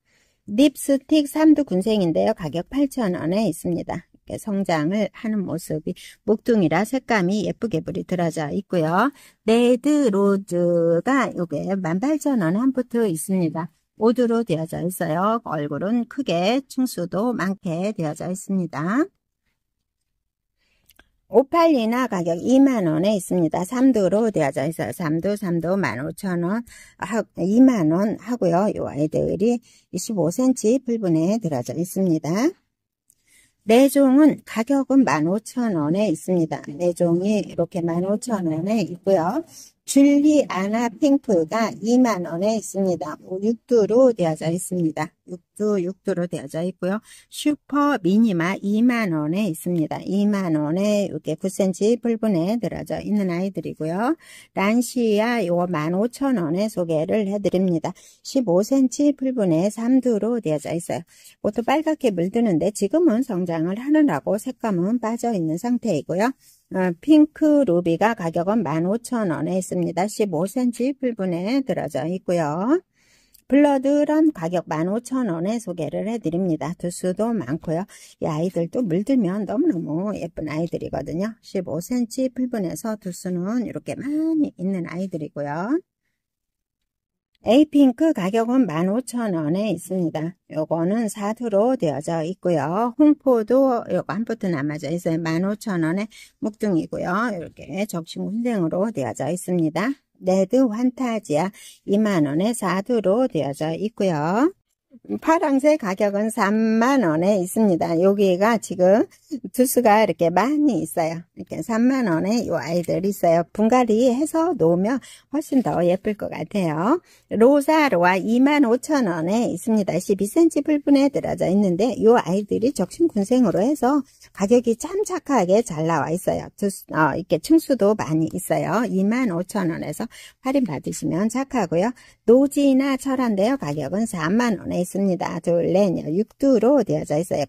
립스틱 3두 군생인데요. 가격 8,000원에 있습니다. 성장을 하는 모습이 목둥이라 색감이 예쁘게 물이 들어져 있고요. 레드 로즈가 요게 18,000원에 한 포트 있습니다. 모두로 되어져 있어요. 얼굴은 크게 층수도 많게 되어져 있습니다. 582나 가격 2만원에 있습니다. 3도로 되어져 있어요. 3도, 3도 15,000원, 2만원 하고요. 이 아이들이 25cm 불분에 들어져 있습니다. 4종은 가격은 15,000원에 있습니다. 4종이 이렇게 15,000원에 있고요. 줄리 아나 핑크가 2만 원에 있습니다. 6두로 되어져 있습니다. 6두, 6두로 되어져 있고요. 슈퍼 미니마 2만 원에 있습니다. 2만 원에 이게 렇 9cm 불분에 들어져 있는 아이들이고요. 란시아 요거 15,000원에 소개를 해드립니다. 15cm 불분에 3두로 되어져 있어요. 옷도 빨갛게 물드는데 지금은 성장을 하느라고 색감은 빠져 있는 상태이고요. 어, 핑크 루비가 가격은 15,000원에 있습니다. 15cm 불분에 들어져 있고요. 블러드런 가격 15,000원에 소개를 해드립니다. 두수도 많고요. 이 아이들도 물들면 너무너무 예쁜 아이들이거든요. 15cm 풀분에서 두수는 이렇게 많이 있는 아이들이고요. 에이핑크 가격은 15,000원에 있습니다. 요거는 사두로 되어져 있고요. 홍포도 요거 한 포트 남아져 있어요. 15,000원에 묵둥이고요. 이렇게 적신 군생으로 되어져 있습니다. 레드 환타지아 2만원에 사두로 되어져 있고요. 파랑새 가격은 3만원에 있습니다. 여기가 지금 두수가 이렇게 많이 있어요. 이렇게 3만원에 이 아이들 있어요. 분갈이 해서 놓으면 훨씬 더 예쁠 것 같아요. 로사로와 2만5천원에 있습니다. 12cm 불분에 들어져 있는데 이 아이들이 적신군생으로 해서 가격이 참 착하게 잘 나와 있어요. 두, 어, 이렇게 층수도 많이 있어요. 25,000원에서 할인 받으시면 착하고요. 노지나 철한데요. 가격은 4만원에 있습니다. 둘, 넷, 육두로 되어져 있어요.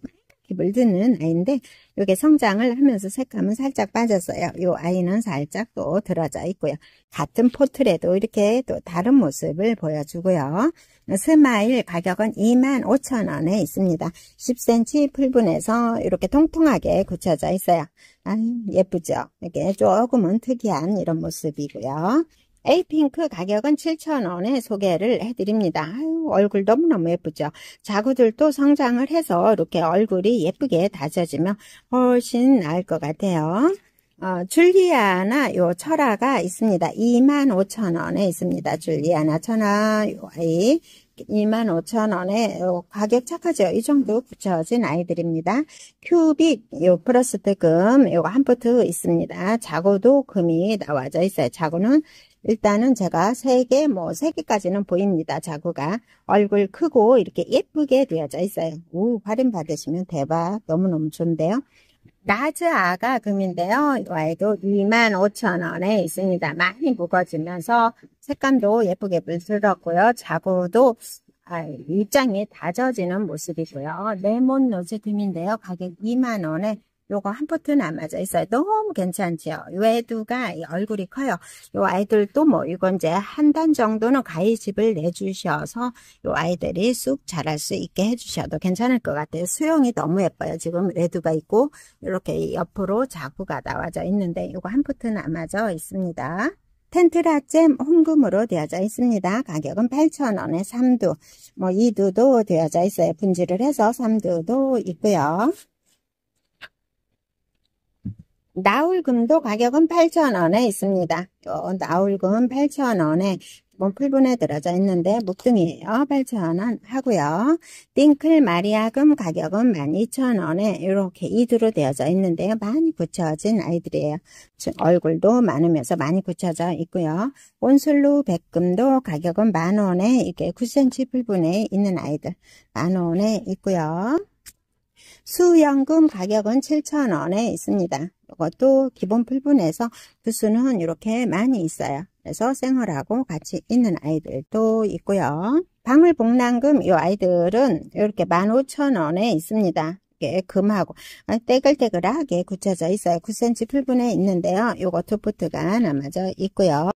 물드는 아이인데 이게 성장을 하면서 색감은 살짝 빠졌어요. 이 아이는 살짝 또 들어져 있고요. 같은 포트에도 이렇게 또 다른 모습을 보여주고요. 스마일 가격은 25,000원에 있습니다. 10cm 풀분에서 이렇게 통통하게 굳혀져 있어요. 아, 예쁘죠? 이게 조금은 특이한 이런 모습이고요. 에이핑크 가격은 7,000원에 소개를 해드립니다. 아유, 얼굴 너무너무 예쁘죠? 자구들도 성장을 해서 이렇게 얼굴이 예쁘게 다져지면 훨씬 나을 것 같아요. 어, 줄리아나 요 철화가 있습니다. 25,000원에 있습니다. 줄리아나 철화 요 아이 25,000원에 가격 착하죠. 이 정도 붙여진 아이들입니다. 큐빅 요 플러스 대금 요거 한 포트 있습니다. 자고도 금이 나와져 있어요. 자고는 일단은 제가 3개, 뭐 3개까지는 보입니다. 자구가. 얼굴 크고 이렇게 예쁘게 되어져 있어요. 오, 할인 받으시면 대박. 너무너무 좋은데요. 라즈 아가 금인데요. 와에도 25,000원에 있습니다. 많이 무어지면서 색감도 예쁘게 물들었고요. 자구도 아, 입장이 다져지는 모습이고요. 레몬 노즈 금인데요. 가격 2만원에 요거 한 포트 남아져 있어요. 너무 괜찮죠요 외두가 얼굴이 커요. 요 아이들도 뭐 이건 이제 한 단 정도는 가위집을 내주셔서 요 아이들이 쑥 자랄 수 있게 해주셔도 괜찮을 것 같아요. 수영이 너무 예뻐요. 지금 외두가 있고 이렇게 옆으로 자구가 나와져 있는데 요거 한 포트 남아져 있습니다. 텐트라잼 홍금으로 되어져 있습니다. 가격은 8,000원에 3두, 뭐 2두도 되어져 있어요. 분질을 해서 3두도 있고요. 나울금도 가격은 8,000원에 있습니다. 요 나울금 8,000원에 몸 풀분에 들어져 있는데 묵등이에요 8,000원 하고요. 띵클 마리아금 가격은 12,000원에 이렇게 이두로 되어져 있는데요. 많이 붙여진 아이들이에요. 얼굴도 많으면서 많이 붙여져 있고요. 온슬루 백금도 가격은 만원에 이렇게 9cm 풀분에 있는 아이들 만원에 있고요. 수양금 가격은 7,000원에 있습니다. 이것도 기본 풀분에서 두수는 그 이렇게 많이 있어요. 그래서 생얼하고 같이 있는 아이들도 있고요. 방울복랑금 이 아이들은 이렇게 15,000원에 있습니다. 부게 금하고 아, 떼글떼글하게 굳혀져 있어요. 9cm 풀분에 있는데요. 요거 투포트가 남아져 있고요.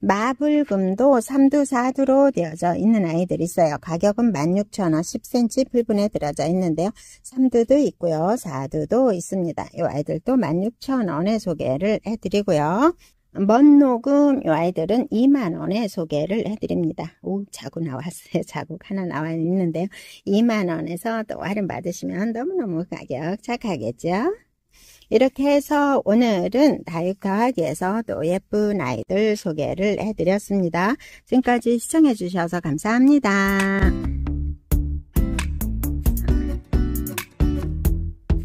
마블금도 3두 4두로 되어져 있는 아이들이 있어요. 가격은 16,000원 10cm 풀분에 들어져 있는데요. 3두도 있고요. 4두도 있습니다. 이 아이들도 16,000원에 소개를 해드리고요. 먼 녹음 아이들은 2만원에 소개를 해드립니다. 오 자구 나왔어요. 자국 하나 나와 있는데요. 2만원에서 또 할인 받으시면 너무너무 가격 착하겠죠. 이렇게 해서 오늘은 다육과학에서 또 예쁜 아이들 소개를 해드렸습니다. 지금까지 시청해주셔서 감사합니다.